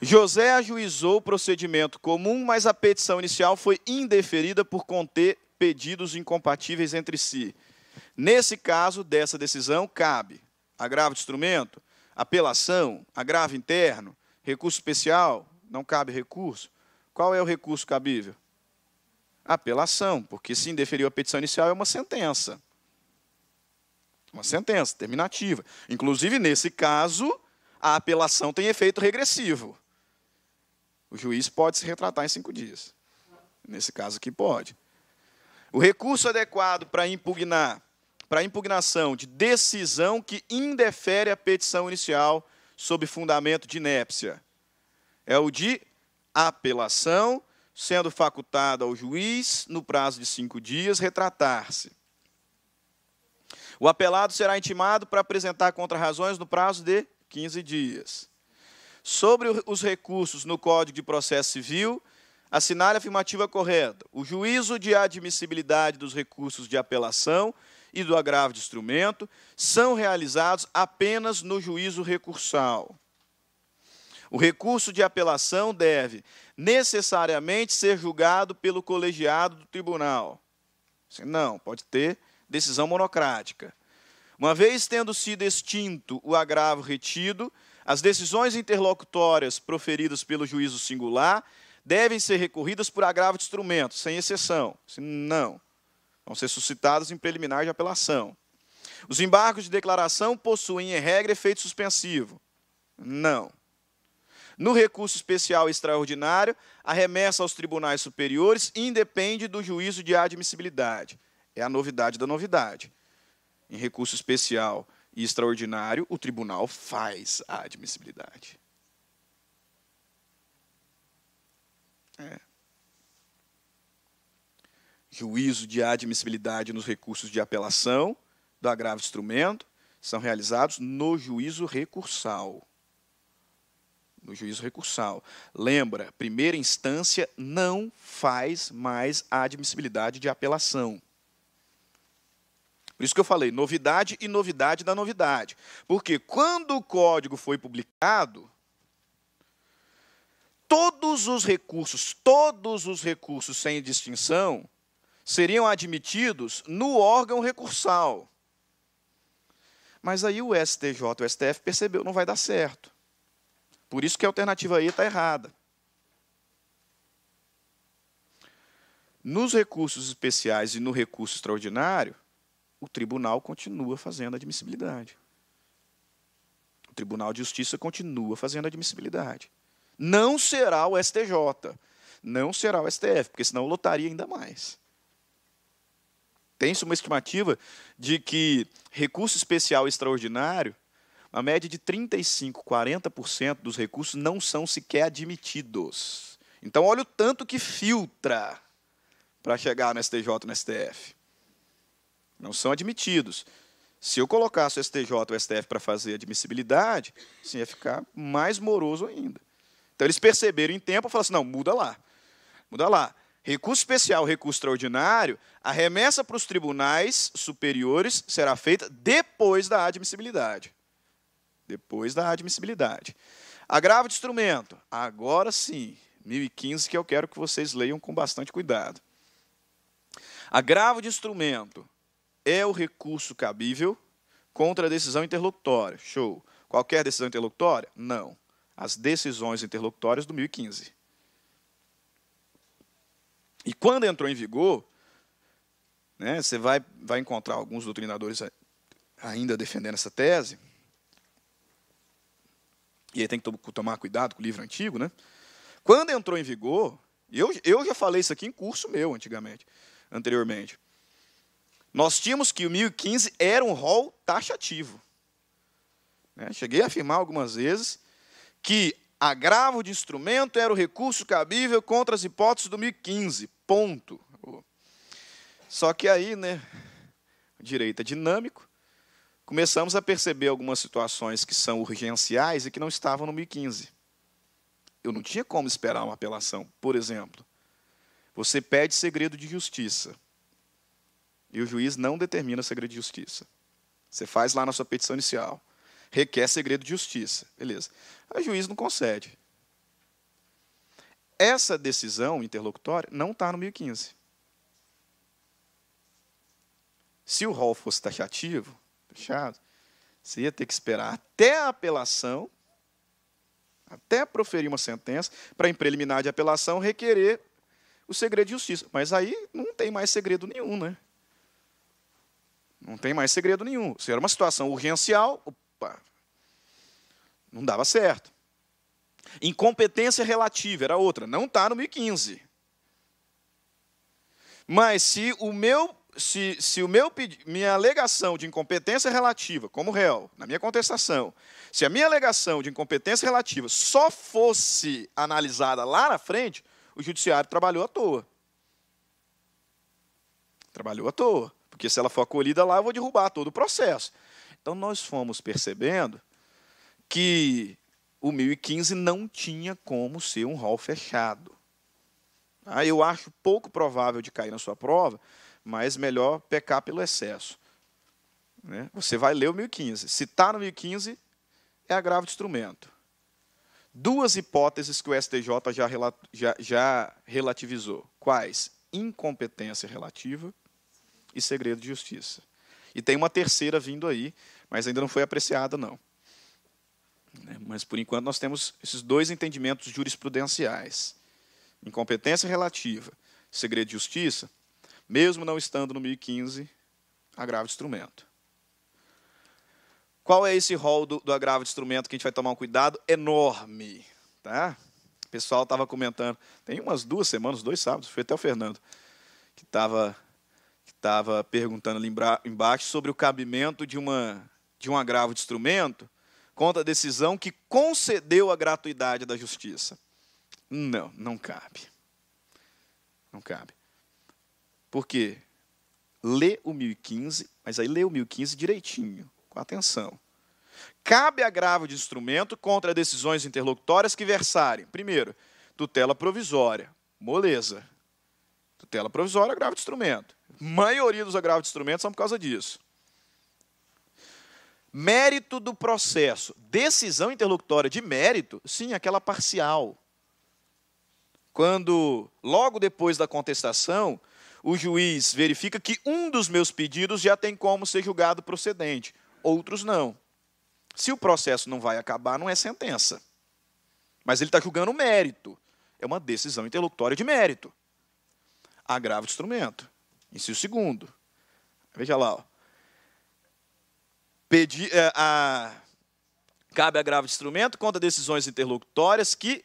José ajuizou o procedimento comum, mas a petição inicial foi indeferida por conter pedidos incompatíveis entre si. Nesse caso dessa decisão, cabe agravo de instrumento, apelação, agravo interno, recurso especial, não cabe recurso. Qual é o recurso cabível? Apelação, porque se indeferiu a petição inicial é uma sentença. Uma sentença terminativa. Inclusive, nesse caso, a apelação tem efeito regressivo. O juiz pode se retratar em cinco dias. Nesse caso aqui, pode. O recurso adequado para impugnar, para impugnação de decisão que indefere a petição inicial sob fundamento de inépcia é o de apelação, sendo facultado ao juiz, no prazo de cinco dias, retratar-se. O apelado será intimado para apresentar contrarrazões no prazo de 15 dias. Sobre os recursos no Código de Processo Civil, assinale a afirmativa correta. O juízo de admissibilidade dos recursos de apelação e do agravo de instrumento são realizados apenas no juízo recursal. O recurso de apelação deve necessariamente ser julgado pelo colegiado do tribunal. Assim, não, pode ter decisão monocrática. Uma vez tendo sido extinto o agravo retido, as decisões interlocutórias proferidas pelo juízo singular devem ser recorridas por agravo de instrumento, sem exceção. Se não, vão ser suscitados em preliminar de apelação. Os embargos de declaração possuem, em regra, efeito suspensivo. Não. No recurso especial extraordinário, a remessa aos tribunais superiores independe do juízo de admissibilidade. É a novidade da novidade. Em recurso especial e extraordinário, o tribunal faz a admissibilidade. É. Juízo de admissibilidade nos recursos de apelação do agravo instrumento são realizados no juízo recursal. No juízo recursal. Lembra, primeira instância não faz mais a admissibilidade de apelação. Por isso que eu falei novidade e novidade da novidade. Porque quando o código foi publicado, todos os recursos, todos os recursos sem distinção, seriam admitidos no órgão recursal. Mas aí o STJ, o STF percebeu, não vai dar certo. Por isso que a alternativa aí está errada. Nos recursos especiais e no recurso extraordinário, o tribunal continua fazendo admissibilidade. O Tribunal de Justiça continua fazendo admissibilidade não será o STJ, não será o STF, porque senão lotaria ainda mais. Tem-se uma estimativa de que recurso especial extraordinário, a média de 35, 40% dos recursos não são sequer admitidos. Então, olha o tanto que filtra para chegar no STJ, no STF. Não são admitidos. Se eu colocasse o STJ, o STF para fazer admissibilidade, sim, ia ficar mais moroso ainda. Então eles perceberam em tempo e falaram assim: não, muda lá. Muda lá. Recurso especial, recurso extraordinário, a remessa para os tribunais superiores será feita depois da admissibilidade. Depois da admissibilidade. Agravo de instrumento. Agora sim, 1015 que eu quero que vocês leiam com bastante cuidado. Agravo de instrumento é o recurso cabível contra a decisão interlocutória. Show. Qualquer decisão interlocutória? Não as decisões interlocutórias do 1015. E quando entrou em vigor, né, você vai, vai encontrar alguns doutrinadores ainda defendendo essa tese, e aí tem que tomar cuidado com o livro antigo, né? Quando entrou em vigor, eu, eu já falei isso aqui em curso meu antigamente, anteriormente. Nós tínhamos que o 1015 era um rol taxativo. Né? Cheguei a afirmar algumas vezes que agravo de instrumento era o recurso cabível contra as hipóteses do 1015. Ponto. Só que aí, né, direito é dinâmico, começamos a perceber algumas situações que são urgenciais e que não estavam no 1015. Eu não tinha como esperar uma apelação. Por exemplo, você pede segredo de justiça e o juiz não determina segredo de justiça. Você faz lá na sua petição inicial. Requer segredo de justiça. Beleza o juiz não concede. Essa decisão interlocutória não está no 1015. Se o rol fosse taxativo, fechado, você ia ter que esperar até a apelação, até proferir uma sentença, para em preliminar de apelação requerer o segredo de justiça. Mas aí não tem mais segredo nenhum, né? Não tem mais segredo nenhum. Se era uma situação urgencial, opa, não dava certo. Incompetência relativa era outra, não está no 1015. Mas se o meu se, se o meu, minha alegação de incompetência relativa, como réu, na minha contestação, se a minha alegação de incompetência relativa só fosse analisada lá na frente, o judiciário trabalhou à toa. Trabalhou à toa. Porque se ela for acolhida lá, eu vou derrubar todo o processo. Então nós fomos percebendo que o 1015 não tinha como ser um hall fechado. Ah, eu acho pouco provável de cair na sua prova, mas melhor pecar pelo excesso. Né? Você vai ler o 1015. Se está no 1015, é agravo de instrumento. Duas hipóteses que o STJ já, já, já relativizou. Quais? Incompetência relativa e segredo de justiça. E tem uma terceira vindo aí, mas ainda não foi apreciada, não. Né? Mas, por enquanto, nós temos esses dois entendimentos jurisprudenciais: incompetência relativa, segredo de justiça, mesmo não estando no 1015, agravo de instrumento. Qual é esse rol do, do agravo de instrumento que a gente vai tomar um cuidado enorme? Tá? O pessoal estava comentando, tem umas duas semanas, dois sábados, foi até o Fernando, que estava que tava perguntando ali embaixo sobre o cabimento de, uma, de um agravo de instrumento contra a decisão que concedeu a gratuidade da justiça. Não, não cabe. Não cabe. Por quê? Lê o 1015, mas aí lê o 1015 direitinho, com atenção. Cabe agravo de instrumento contra decisões interlocutórias que versarem, primeiro, tutela provisória, moleza. Tutela provisória, agravo de instrumento. A maioria dos agravos de instrumento são por causa disso. Mérito do processo. Decisão interlocutória de mérito, sim, aquela parcial. Quando, logo depois da contestação, o juiz verifica que um dos meus pedidos já tem como ser julgado procedente, outros não. Se o processo não vai acabar, não é sentença. Mas ele está julgando mérito. É uma decisão interlocutória de mérito. Agravo de instrumento. Inciso segundo. Veja lá. Ó. Pedi, é, a, cabe agravo de instrumento contra decisões interlocutórias que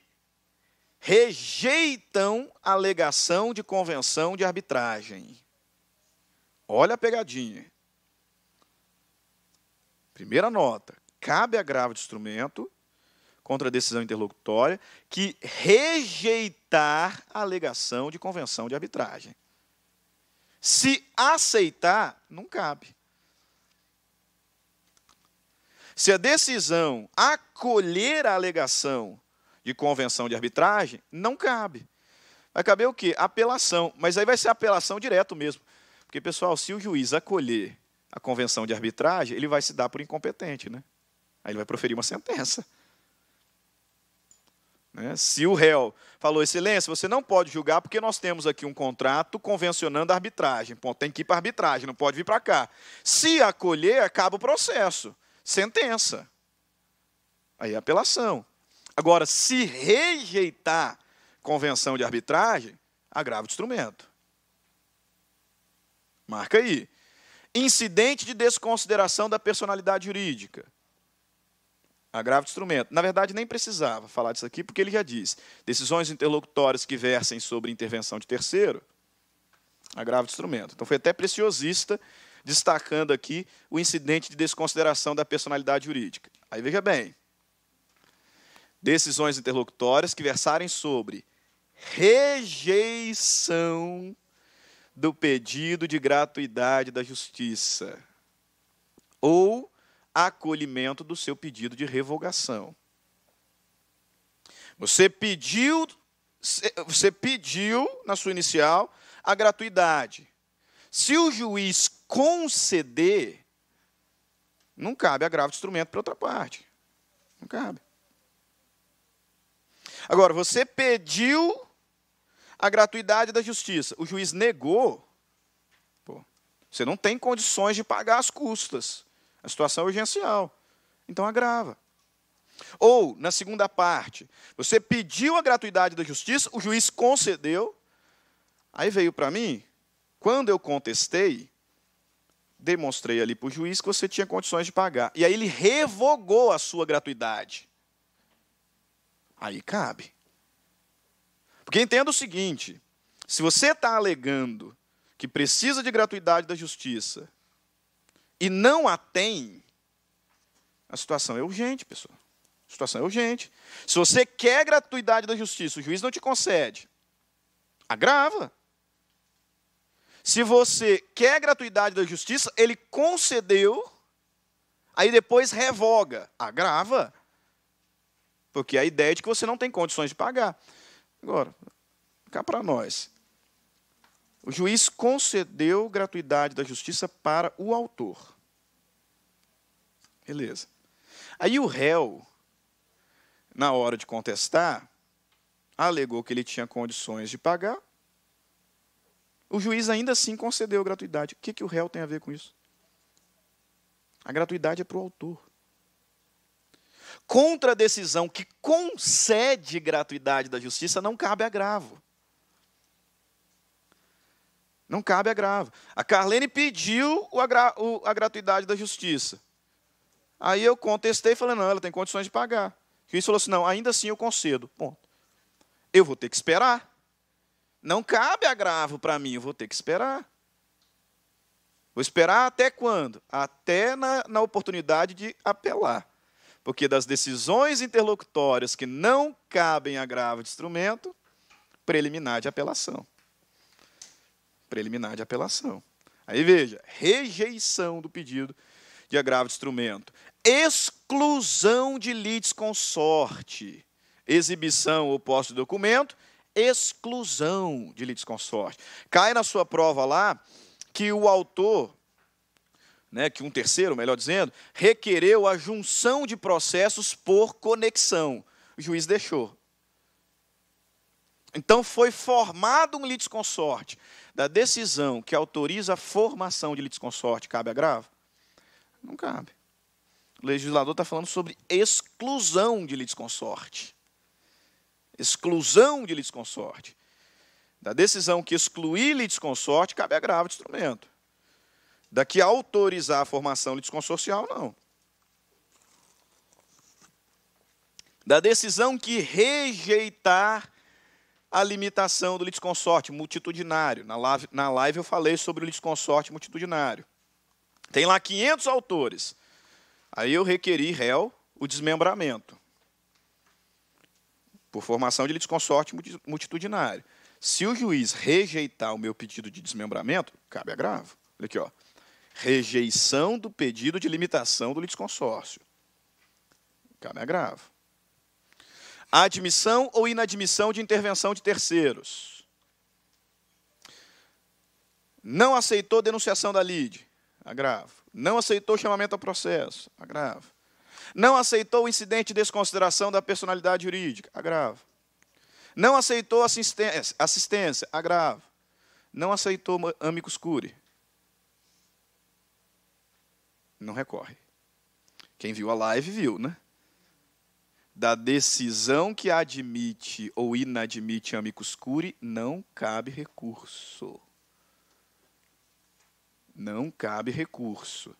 rejeitam alegação de convenção de arbitragem. Olha a pegadinha. Primeira nota. Cabe agravo de instrumento contra a decisão interlocutória que rejeitar a alegação de convenção de arbitragem. Se aceitar, não cabe. Se a decisão acolher a alegação de convenção de arbitragem, não cabe. Vai caber o quê? Apelação. Mas aí vai ser apelação direto mesmo. Porque, pessoal, se o juiz acolher a convenção de arbitragem, ele vai se dar por incompetente, né? Aí ele vai proferir uma sentença. Né? Se o réu falou, excelência, você não pode julgar porque nós temos aqui um contrato convencionando a arbitragem. Ponto, tem que ir para a arbitragem, não pode vir para cá. Se acolher, acaba o processo sentença. Aí é apelação. Agora, se rejeitar convenção de arbitragem, agravo de instrumento. Marca aí. Incidente de desconsideração da personalidade jurídica. Agravo de instrumento. Na verdade, nem precisava falar disso aqui, porque ele já diz. Decisões interlocutórias que versem sobre intervenção de terceiro, agravo de instrumento. Então, foi até preciosista destacando aqui o incidente de desconsideração da personalidade jurídica. Aí veja bem: decisões interlocutórias que versarem sobre rejeição do pedido de gratuidade da justiça ou acolhimento do seu pedido de revogação. Você pediu, você pediu na sua inicial a gratuidade. Se o juiz conceder, não cabe agravo de instrumento para outra parte. Não cabe. Agora, você pediu a gratuidade da justiça, o juiz negou. Pô, você não tem condições de pagar as custas. A situação é urgencial. Então agrava. Ou, na segunda parte, você pediu a gratuidade da justiça, o juiz concedeu, aí veio para mim quando eu contestei, demonstrei ali para o juiz que você tinha condições de pagar. E aí ele revogou a sua gratuidade. Aí cabe. Porque entenda o seguinte: se você está alegando que precisa de gratuidade da justiça e não a tem, a situação é urgente, pessoal. A situação é urgente. Se você quer gratuidade da justiça, o juiz não te concede. Agrava. Se você quer gratuidade da justiça, ele concedeu, aí depois revoga, agrava. Porque a ideia é de que você não tem condições de pagar. Agora, cá para nós. O juiz concedeu gratuidade da justiça para o autor. Beleza. Aí o réu, na hora de contestar, alegou que ele tinha condições de pagar, o juiz ainda assim concedeu gratuidade. O que, que o réu tem a ver com isso? A gratuidade é para o autor. Contra a decisão que concede gratuidade da justiça, não cabe agravo. Não cabe agravo. A Carlene pediu a gratuidade da justiça. Aí eu contestei, falando, não, ela tem condições de pagar. O juiz falou assim: não, ainda assim eu concedo. Ponto. Eu vou ter que esperar. Não cabe agravo para mim, eu vou ter que esperar. Vou esperar até quando? Até na, na oportunidade de apelar. Porque das decisões interlocutórias que não cabem agravo de instrumento, preliminar de apelação. Preliminar de apelação. Aí veja, rejeição do pedido de agravo de instrumento, exclusão de lides sorte. exibição ou posse de documento exclusão de litisconsorte. Cai na sua prova lá que o autor, né, que um terceiro, melhor dizendo, requereu a junção de processos por conexão. O juiz deixou. Então foi formado um litisconsorte da decisão que autoriza a formação de litisconsorte. Cabe agravo? Não cabe. O legislador está falando sobre exclusão de litisconsorte exclusão de litisconsorte. Da decisão que excluir litisconsorte cabe grava de instrumento. Da que autorizar a formação litisconsorcial, não. Da decisão que rejeitar a limitação do litisconsorte multitudinário. Na live, na live eu falei sobre o litisconsorte multitudinário. Tem lá 500 autores. Aí eu requeri réu o desmembramento por formação de litisconsórcio multitudinário. Se o juiz rejeitar o meu pedido de desmembramento, cabe agravo. Olha aqui, ó. Rejeição do pedido de limitação do litisconsórcio. Cabe agravo. Admissão ou inadmissão de intervenção de terceiros. Não aceitou denunciação da lide. Agravo. Não aceitou chamamento a processo. Agravo. Não aceitou o incidente de desconsideração da personalidade jurídica. Agravo. Não aceitou assistência. assistência agravo. Não aceitou amicus curi. Não recorre. Quem viu a live viu, né? Da decisão que admite ou inadmite amicus curi, não cabe recurso. Não cabe recurso.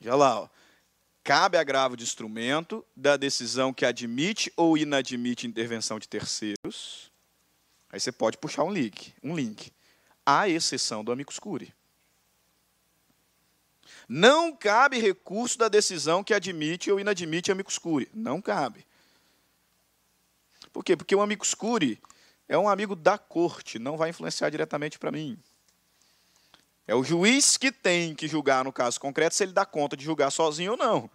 Já lá, ó cabe agravo de instrumento da decisão que admite ou inadmite intervenção de terceiros. Aí você pode puxar um link, um link. À exceção do amicus curi. Não cabe recurso da decisão que admite ou inadmite amicus curi. Não cabe. Por quê? Porque o amicus curi é um amigo da corte, não vai influenciar diretamente para mim. É o juiz que tem que julgar no caso concreto se ele dá conta de julgar sozinho ou não.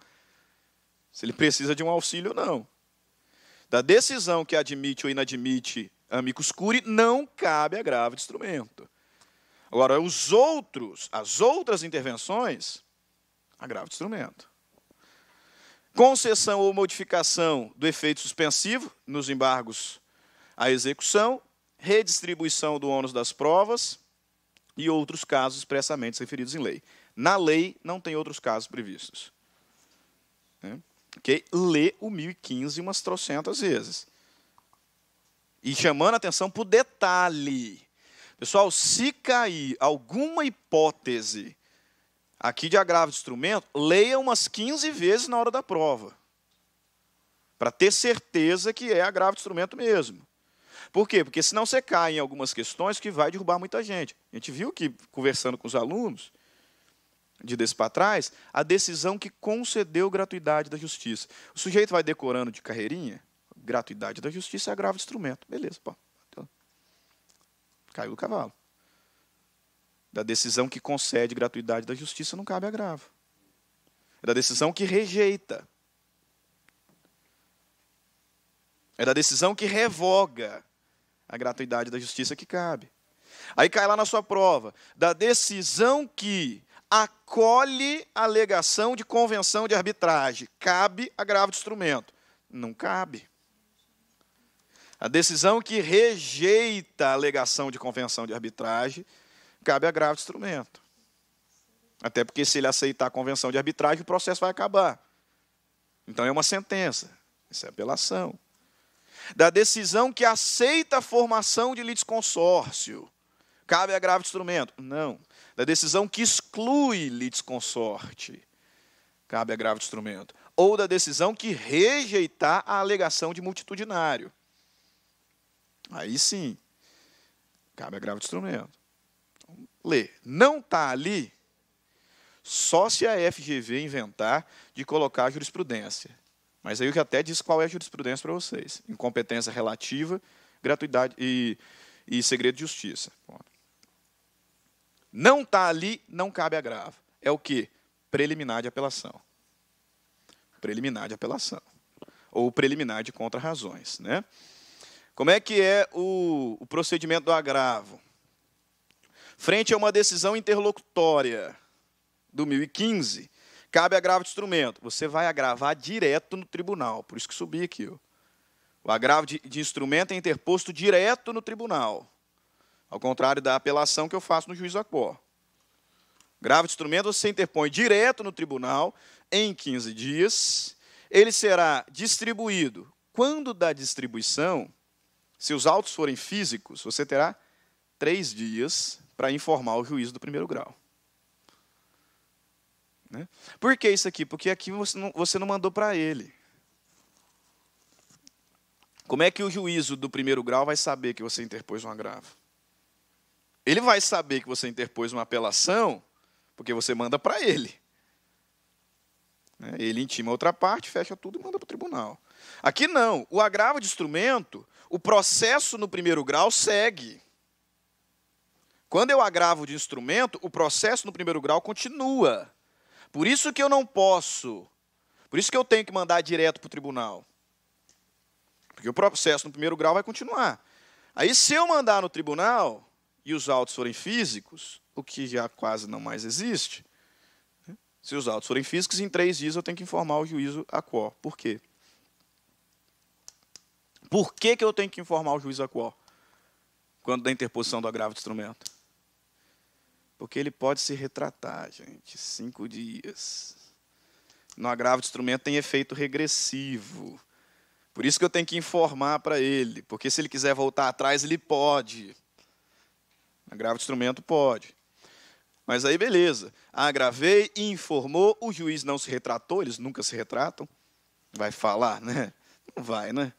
Se ele precisa de um auxílio ou não. Da decisão que admite ou inadmite amicus curi, não cabe agravo de instrumento. Agora, os outros, as outras intervenções, agravo de instrumento. Concessão ou modificação do efeito suspensivo nos embargos à execução, redistribuição do ônus das provas, e outros casos expressamente referidos em lei. Na lei, não tem outros casos previstos. É? Okay? Lê o 1015 umas trocentas vezes. E chamando a atenção para o detalhe. Pessoal, se cair alguma hipótese aqui de agravo de instrumento, leia umas 15 vezes na hora da prova. Para ter certeza que é agravo de instrumento mesmo. Por quê? Porque senão você cai em algumas questões que vai derrubar muita gente. A gente viu que, conversando com os alunos, de desse para trás, a decisão que concedeu gratuidade da justiça. O sujeito vai decorando de carreirinha, gratuidade da justiça é agravo de instrumento. Beleza, pô. Então, caiu o cavalo. Da decisão que concede gratuidade da justiça não cabe agravo. É da decisão que rejeita. É da decisão que revoga a gratuidade da justiça que cabe. Aí cai lá na sua prova, da decisão que acolhe a alegação de convenção de arbitragem, cabe grave de instrumento? Não cabe. A decisão que rejeita a alegação de convenção de arbitragem, cabe grave de instrumento. Até porque se ele aceitar a convenção de arbitragem, o processo vai acabar. Então é uma sentença, isso é apelação da decisão que aceita a formação de litisconsórcio. Cabe a grave instrumento? Não. Da decisão que exclui litisconsorte. Cabe a grave instrumento. Ou da decisão que rejeitar a alegação de multitudinário. Aí sim, cabe a grave instrumento. vamos lê. Não está ali só se a FGV inventar de colocar jurisprudência. Mas aí eu até disse qual é a jurisprudência para vocês. Incompetência relativa, gratuidade e, e segredo de justiça. Não está ali, não cabe agravo. É o que? Preliminar de apelação. Preliminar de apelação. Ou preliminar de contrarrazões. Né? Como é que é o, o procedimento do agravo? Frente a uma decisão interlocutória do 2015, Cabe agravo de instrumento. Você vai agravar direto no tribunal. Por isso que subi aqui. Ó. O agravo de, de instrumento é interposto direto no tribunal. Ao contrário da apelação que eu faço no juiz acó. Grave de instrumento você interpõe direto no tribunal em 15 dias. Ele será distribuído. Quando da distribuição, se os autos forem físicos, você terá três dias para informar o juiz do primeiro grau. Né? Por que isso aqui? Porque aqui você não, você não mandou para ele. Como é que o juízo do primeiro grau vai saber que você interpôs um agravo? Ele vai saber que você interpôs uma apelação, porque você manda para ele. Né? Ele intima outra parte, fecha tudo e manda para o tribunal. Aqui não. O agravo de instrumento, o processo no primeiro grau segue. Quando eu agravo de instrumento, o processo no primeiro grau continua. Por isso que eu não posso, por isso que eu tenho que mandar direto para o tribunal. Porque o processo no primeiro grau vai continuar. Aí, se eu mandar no tribunal e os autos forem físicos, o que já quase não mais existe, né? se os autos forem físicos, em três dias eu tenho que informar o juízo a quó. Por quê? Por que, que eu tenho que informar o juízo a quó? Quando da interposição do agravo de instrumento? Porque ele pode se retratar, gente. Cinco dias. No agravo de instrumento tem efeito regressivo. Por isso que eu tenho que informar para ele. Porque se ele quiser voltar atrás, ele pode. No agravo de instrumento, pode. Mas aí, beleza. Agravei, informou, o juiz não se retratou, eles nunca se retratam. Vai falar, né? Não vai, né?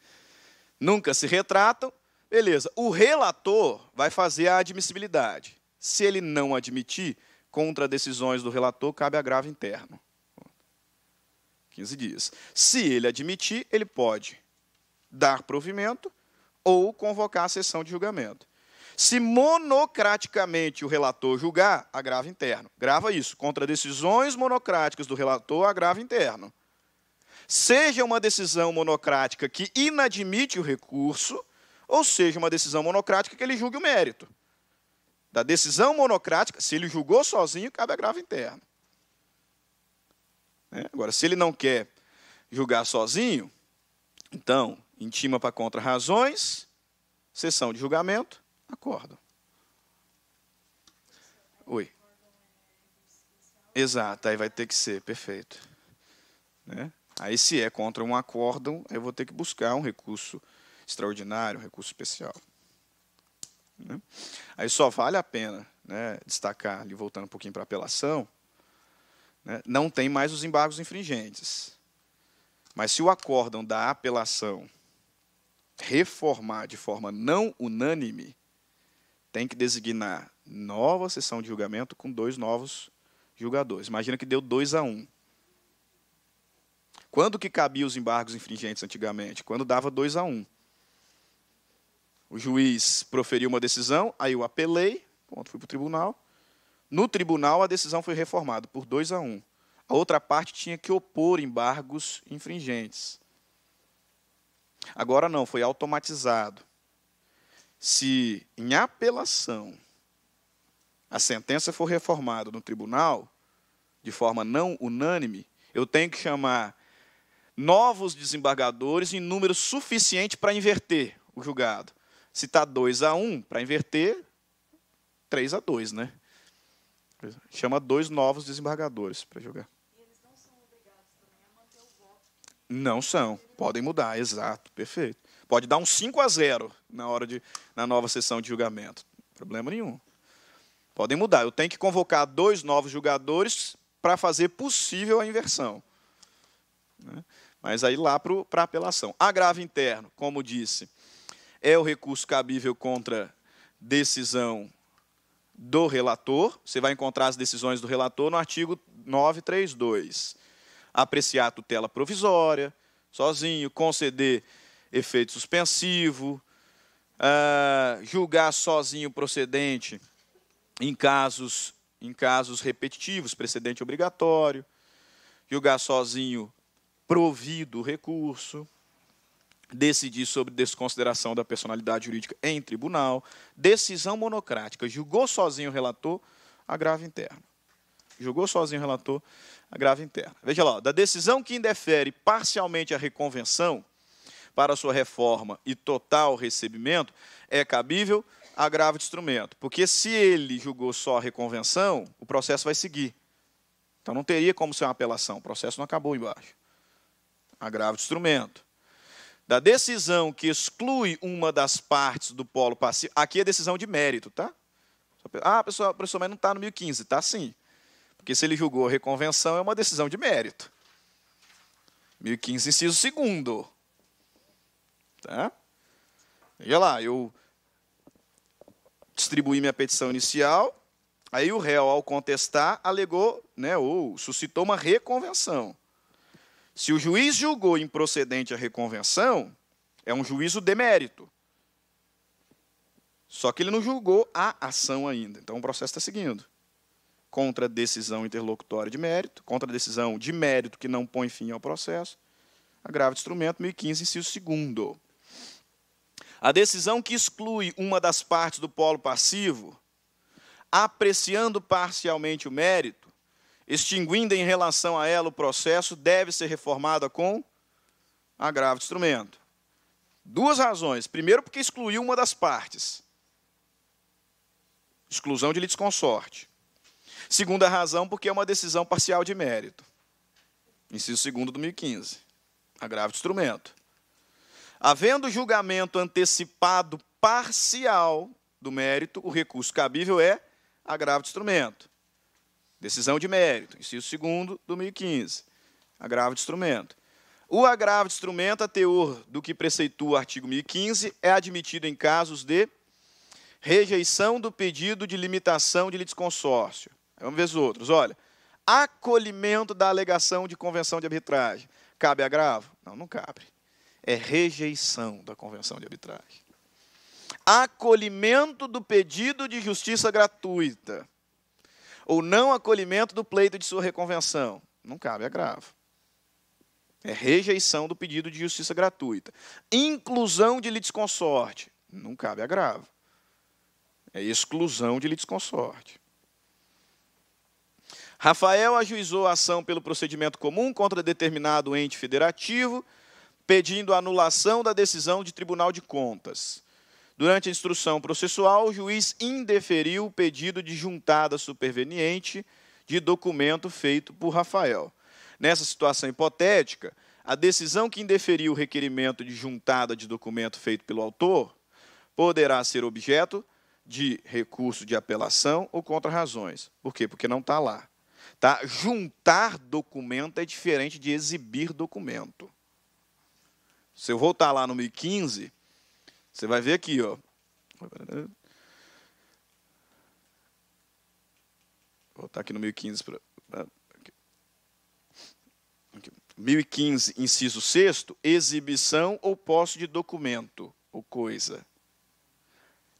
Nunca se retratam. Beleza. O relator vai fazer a admissibilidade. Se ele não admitir, contra decisões do relator, cabe agravo interno. 15 dias. Se ele admitir, ele pode dar provimento ou convocar a sessão de julgamento. Se monocraticamente o relator julgar, agravo interno. Grava isso. Contra decisões monocráticas do relator, agravo interno. Seja uma decisão monocrática que inadmite o recurso, ou seja uma decisão monocrática que ele julgue o mérito da decisão monocrática, se ele julgou sozinho, cabe a grava interna né? Agora, se ele não quer julgar sozinho, então, intima para contra-razões, sessão de julgamento, acordo. Oi. Exato, aí vai ter que ser, perfeito. Né? Aí, se é contra um acórdão eu vou ter que buscar um recurso extraordinário, um recurso especial. Né? Aí só vale a pena né, destacar, ali, voltando um pouquinho para a apelação, né, não tem mais os embargos infringentes. Mas se o acórdão da apelação reformar de forma não unânime, tem que designar nova sessão de julgamento com dois novos julgadores. Imagina que deu 2 a 1. Um. Quando que cabia os embargos infringentes antigamente? Quando dava 2 a 1. Um. O juiz proferiu uma decisão, aí eu apelei, ponto, fui para o tribunal. No tribunal, a decisão foi reformada por 2 a 1. Um. A outra parte tinha que opor embargos infringentes. Agora não, foi automatizado. Se em apelação a sentença for reformada no tribunal, de forma não unânime, eu tenho que chamar novos desembargadores em número suficiente para inverter o julgado. Se está 2 a 1, um, para inverter, 3 a 2, né? Chama dois novos desembargadores para jogar. E eles não são obrigados também a manter o voto? Não são. Podem mudar, exato, perfeito. Pode dar um 5 a 0 na hora de na nova sessão de julgamento. Problema nenhum. Podem mudar. Eu tenho que convocar dois novos julgadores para fazer possível a inversão. Né? Mas aí lá para a apelação. Agravo interno, como disse, é o recurso cabível contra decisão do relator. Você vai encontrar as decisões do relator no artigo 932. Apreciar tutela provisória, sozinho, conceder efeito suspensivo, uh, julgar sozinho procedente em casos, em casos repetitivos, precedente obrigatório, julgar sozinho provido o recurso decidir sobre desconsideração da personalidade jurídica em tribunal, decisão monocrática, julgou sozinho o relator, agravo interno. Julgou sozinho o relator, agravo interno. Veja lá, da decisão que indefere parcialmente a reconvenção para sua reforma e total recebimento, é cabível agravo de instrumento. Porque se ele julgou só a reconvenção, o processo vai seguir. Então não teria como ser uma apelação, o processo não acabou embaixo. Agravo de instrumento da decisão que exclui uma das partes do polo passivo. Aqui é decisão de mérito, tá? Ah, pessoal, professor, mas não está no 1015. Está sim. Porque se ele julgou a reconvenção, é uma decisão de mérito. 1015, inciso 2. Tá? Veja lá, eu distribuí minha petição inicial, aí o réu, ao contestar, alegou, né, ou suscitou uma reconvenção. Se o juiz julgou improcedente a reconvenção, é um juízo demérito. Só que ele não julgou a ação ainda. Então o processo está seguindo. Contra a decisão interlocutória de mérito, contra a decisão de mérito que não põe fim ao processo, agravo de instrumento, 1015, inciso 2. A decisão que exclui uma das partes do polo passivo, apreciando parcialmente o mérito, extinguindo em relação a ela o processo, deve ser reformada com agravo de instrumento. Duas razões. Primeiro, porque excluiu uma das partes. Exclusão de litisconsorte. Segunda razão, porque é uma decisão parcial de mérito. Inciso 2 do 2015. Agravo de instrumento. Havendo julgamento antecipado parcial do mérito, o recurso cabível é agravo de instrumento. Decisão de mérito, inciso 2 do Agravo de instrumento. O agravo de instrumento, a teor do que preceitua o artigo 1015, é admitido em casos de rejeição do pedido de limitação de litisconsórcio. Vamos ver os outros. Olha, acolhimento da alegação de convenção de arbitragem. Cabe agravo? Não, não cabe. É rejeição da convenção de arbitragem. Acolhimento do pedido de justiça gratuita ou não acolhimento do pleito de sua reconvenção. Não cabe agravo. É rejeição do pedido de justiça gratuita. Inclusão de litisconsorte. Não cabe agravo. É exclusão de litisconsorte. Rafael ajuizou a ação pelo procedimento comum contra determinado ente federativo, pedindo a anulação da decisão de Tribunal de Contas. Durante a instrução processual, o juiz indeferiu o pedido de juntada superveniente de documento feito por Rafael. Nessa situação hipotética, a decisão que indeferiu o requerimento de juntada de documento feito pelo autor poderá ser objeto de recurso de apelação ou contra-razões. Por quê? Porque não está lá. Tá? Juntar documento é diferente de exibir documento. Se eu voltar lá no 2015 você vai ver aqui, ó. Vou voltar aqui no 1015 para 1015, inciso 6 exibição ou posse de documento ou coisa.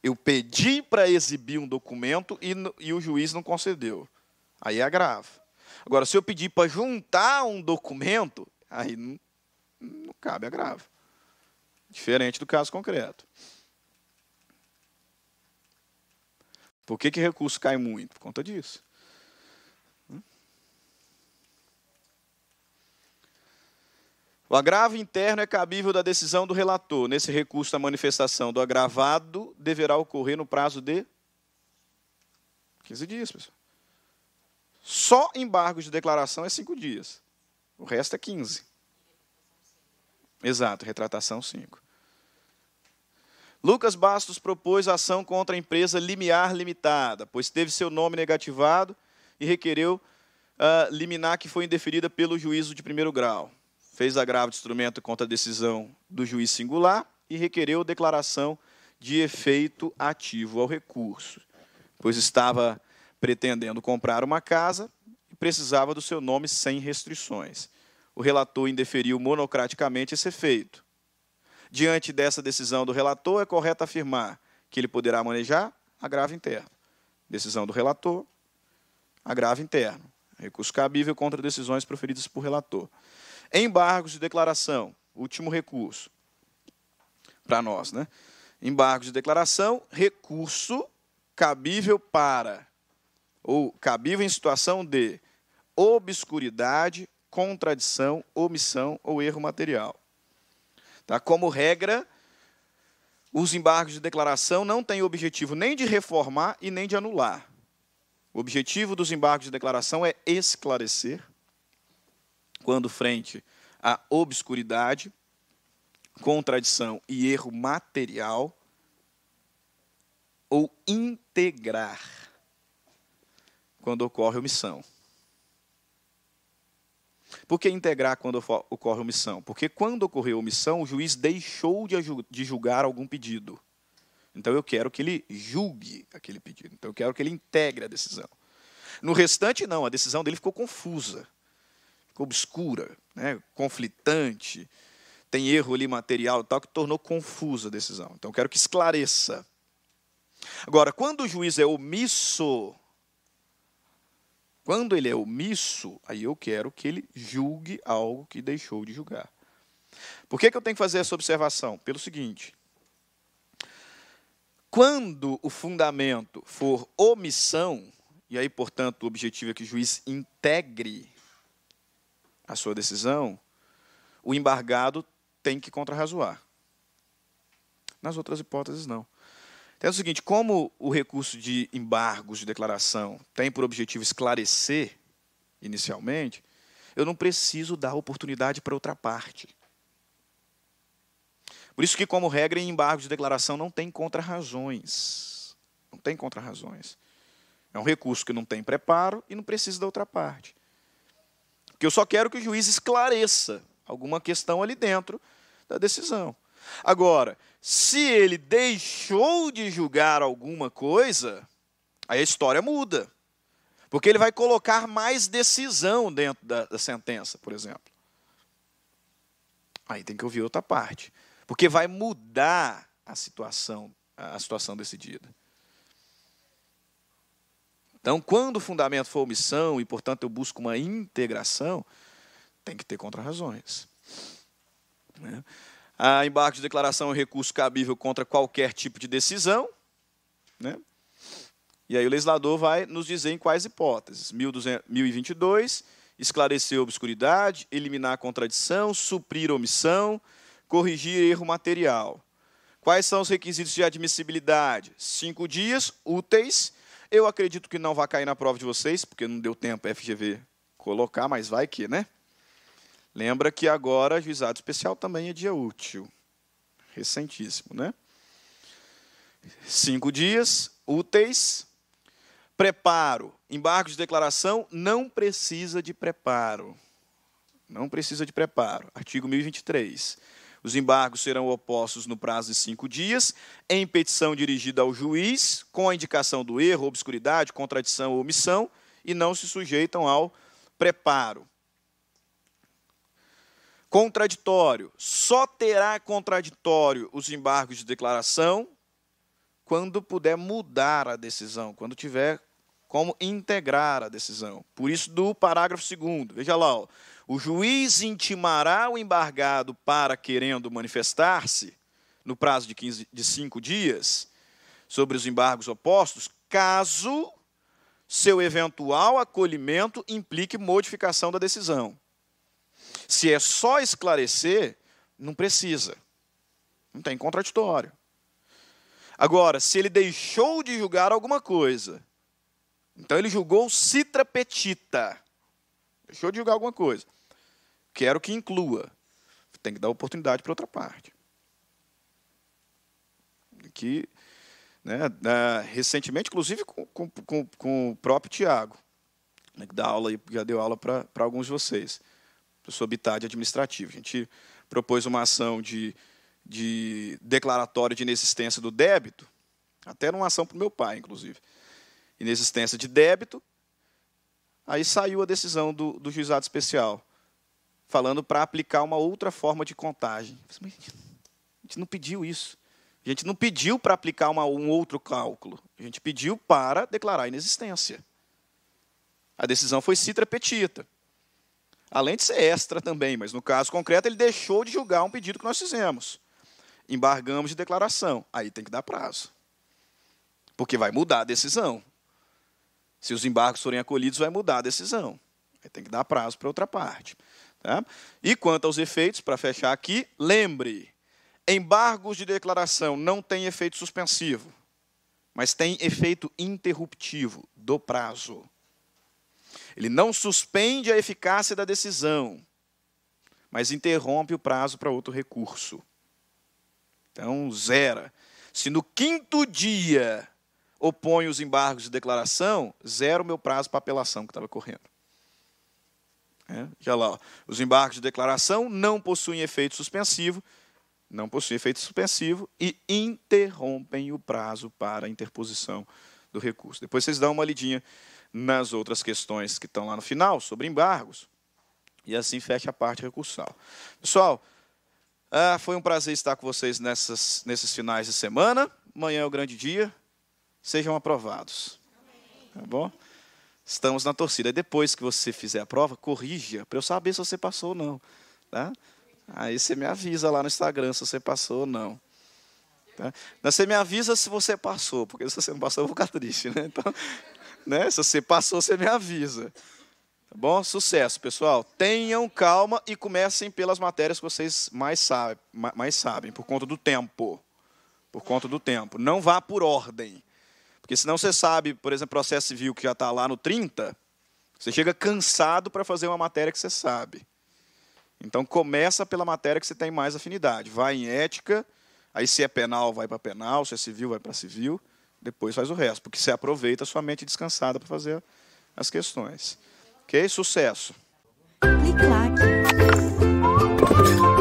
Eu pedi para exibir um documento e, e, o juiz não concedeu. Aí é agravo. Agora, se eu pedir para juntar um documento, aí não, não cabe agravo. É Diferente do caso concreto. Por que, que recurso cai muito? Por conta disso. O agravo interno é cabível da decisão do relator. Nesse recurso, a manifestação do agravado deverá ocorrer no prazo de 15 dias, pessoal. Só embargo de declaração é 5 dias. O resto é 15. Exato, retratação 5. Lucas Bastos propôs ação contra a empresa Limiar Limitada, pois teve seu nome negativado e requereu uh, liminar que foi indeferida pelo juízo de primeiro grau. Fez agravo de instrumento contra a decisão do juiz singular e requereu declaração de efeito ativo ao recurso, pois estava pretendendo comprar uma casa e precisava do seu nome sem restrições. O relator indeferiu monocraticamente esse efeito Diante dessa decisão do relator, é correto afirmar que ele poderá manejar agravo interno. Decisão do relator, agravo interno. Recurso cabível contra decisões proferidas por relator. Embargos de declaração, último recurso. Para nós, né? Embargos de declaração, recurso cabível para, ou cabível em situação de obscuridade, contradição, omissão ou erro material. Tá? Como regra, os embargos de declaração não têm o objetivo nem de reformar e nem de anular. O objetivo dos embargos de declaração é esclarecer, quando frente à obscuridade, contradição e erro material, ou integrar, quando ocorre omissão. Por que integrar quando ocorre omissão? Porque quando ocorreu omissão, o juiz deixou de julgar algum pedido. Então eu quero que ele julgue aquele pedido. Então eu quero que ele integre a decisão. No restante, não, a decisão dele ficou confusa, ficou obscura, né, conflitante, tem erro ali material e tal, que tornou confusa a decisão. Então eu quero que esclareça. Agora, quando o juiz é omisso quando ele é omisso, aí eu quero que ele julgue algo que deixou de julgar. Por que, que eu tenho que fazer essa observação? Pelo seguinte: quando o fundamento for omissão, e aí, portanto, o objetivo é que o juiz integre a sua decisão, o embargado tem que contrarrazoar. Nas outras hipóteses, não. Então é o seguinte: como o recurso de embargos de declaração tem por objetivo esclarecer inicialmente, eu não preciso dar oportunidade para outra parte. Por isso que, como regra, em embargos de declaração não tem contrarrazões. Não tem contrarrazões. É um recurso que não tem preparo e não precisa da outra parte. Porque eu só quero que o juiz esclareça alguma questão ali dentro da decisão. Agora, se ele deixou de julgar alguma coisa, aí a história muda. Porque ele vai colocar mais decisão dentro da, da sentença, por exemplo. Aí tem que ouvir outra parte. Porque vai mudar a situação, a situação decidida. Então, quando o fundamento for omissão e, portanto, eu busco uma integração, tem que ter contrarrazões. Né? a embargo de declaração é um recurso cabível contra qualquer tipo de decisão. Né? E aí o legislador vai nos dizer em quais hipóteses. 1022, esclarecer obscuridade, eliminar contradição, suprir omissão, corrigir erro material. Quais são os requisitos de admissibilidade? Cinco dias úteis. Eu acredito que não vai cair na prova de vocês, porque não deu tempo a FGV colocar, mas vai que, né? Lembra que agora juizado especial também é dia útil. Recentíssimo, né? Cinco dias úteis. Preparo. Embargo de declaração não precisa de preparo. Não precisa de preparo. Artigo 1023. Os embargos serão opostos no prazo de cinco dias, em petição dirigida ao juiz, com a indicação do erro, obscuridade, contradição ou omissão, e não se sujeitam ao preparo. Contraditório. Só terá contraditório os embargos de declaração quando puder mudar a decisão, quando tiver como integrar a decisão. Por isso, do parágrafo 2, veja lá, ó, o juiz intimará o embargado para querendo manifestar-se, no prazo de, 15, de cinco dias, sobre os embargos opostos, caso seu eventual acolhimento implique modificação da decisão. Se é só esclarecer, não precisa. Não tem contraditório. Agora, se ele deixou de julgar alguma coisa, então ele julgou citra petita. Deixou de julgar alguma coisa. Quero que inclua. Tem que dar oportunidade para outra parte. Que, né, recentemente, inclusive com, com, com o próprio Tiago, né, que dá aula, já deu aula para alguns de vocês sob TAD administrativo. A gente propôs uma ação de, de declaratório de inexistência do débito, até numa ação para o meu pai, inclusive. Inexistência de débito, aí saiu a decisão do, do juizado especial, falando para aplicar uma outra forma de contagem. A gente não pediu isso. A gente não pediu para aplicar uma, um outro cálculo. A gente pediu para declarar inexistência. A decisão foi citra petita além de ser extra também, mas no caso concreto ele deixou de julgar um pedido que nós fizemos. Embargamos de declaração. Aí tem que dar prazo. Porque vai mudar a decisão. Se os embargos forem acolhidos, vai mudar a decisão. Aí tem que dar prazo para outra parte. Tá? E quanto aos efeitos, para fechar aqui, lembre: embargos de declaração não têm efeito suspensivo, mas têm efeito interruptivo do prazo. Ele não suspende a eficácia da decisão, mas interrompe o prazo para outro recurso. Então, zera. Se no quinto dia opõe os embargos de declaração, zero o meu prazo para apelação que estava correndo. É, já lá, ó. os embargos de declaração não possuem efeito suspensivo, não possuem efeito suspensivo e interrompem o prazo para interposição do recurso. Depois vocês dão uma lidinha nas outras questões que estão lá no final, sobre embargos. E assim fecha a parte recursal. Pessoal, ah, foi um prazer estar com vocês nessas, nesses finais de semana. Amanhã é o grande dia. Sejam aprovados. Tá bom? Estamos na torcida. E depois que você fizer a prova, corrija, para eu saber se você passou ou não. Tá? Aí você me avisa lá no Instagram se você passou ou não. Tá? Você me avisa se você passou, porque se você não passou, eu vou ficar triste. Né? Então, né? Se você passou, você me avisa. Tá bom? Sucesso, pessoal. Tenham calma e comecem pelas matérias que vocês mais sabem, mais sabem, por conta do tempo. Por conta do tempo. Não vá por ordem. Porque senão você sabe, por exemplo, processo civil que já está lá no 30, você chega cansado para fazer uma matéria que você sabe. Então começa pela matéria que você tem mais afinidade. Vai em ética, aí se é penal, vai para penal, se é civil, vai para civil depois faz o resto, porque você aproveita a sua mente descansada para fazer as questões. Ok? Sucesso! Clique,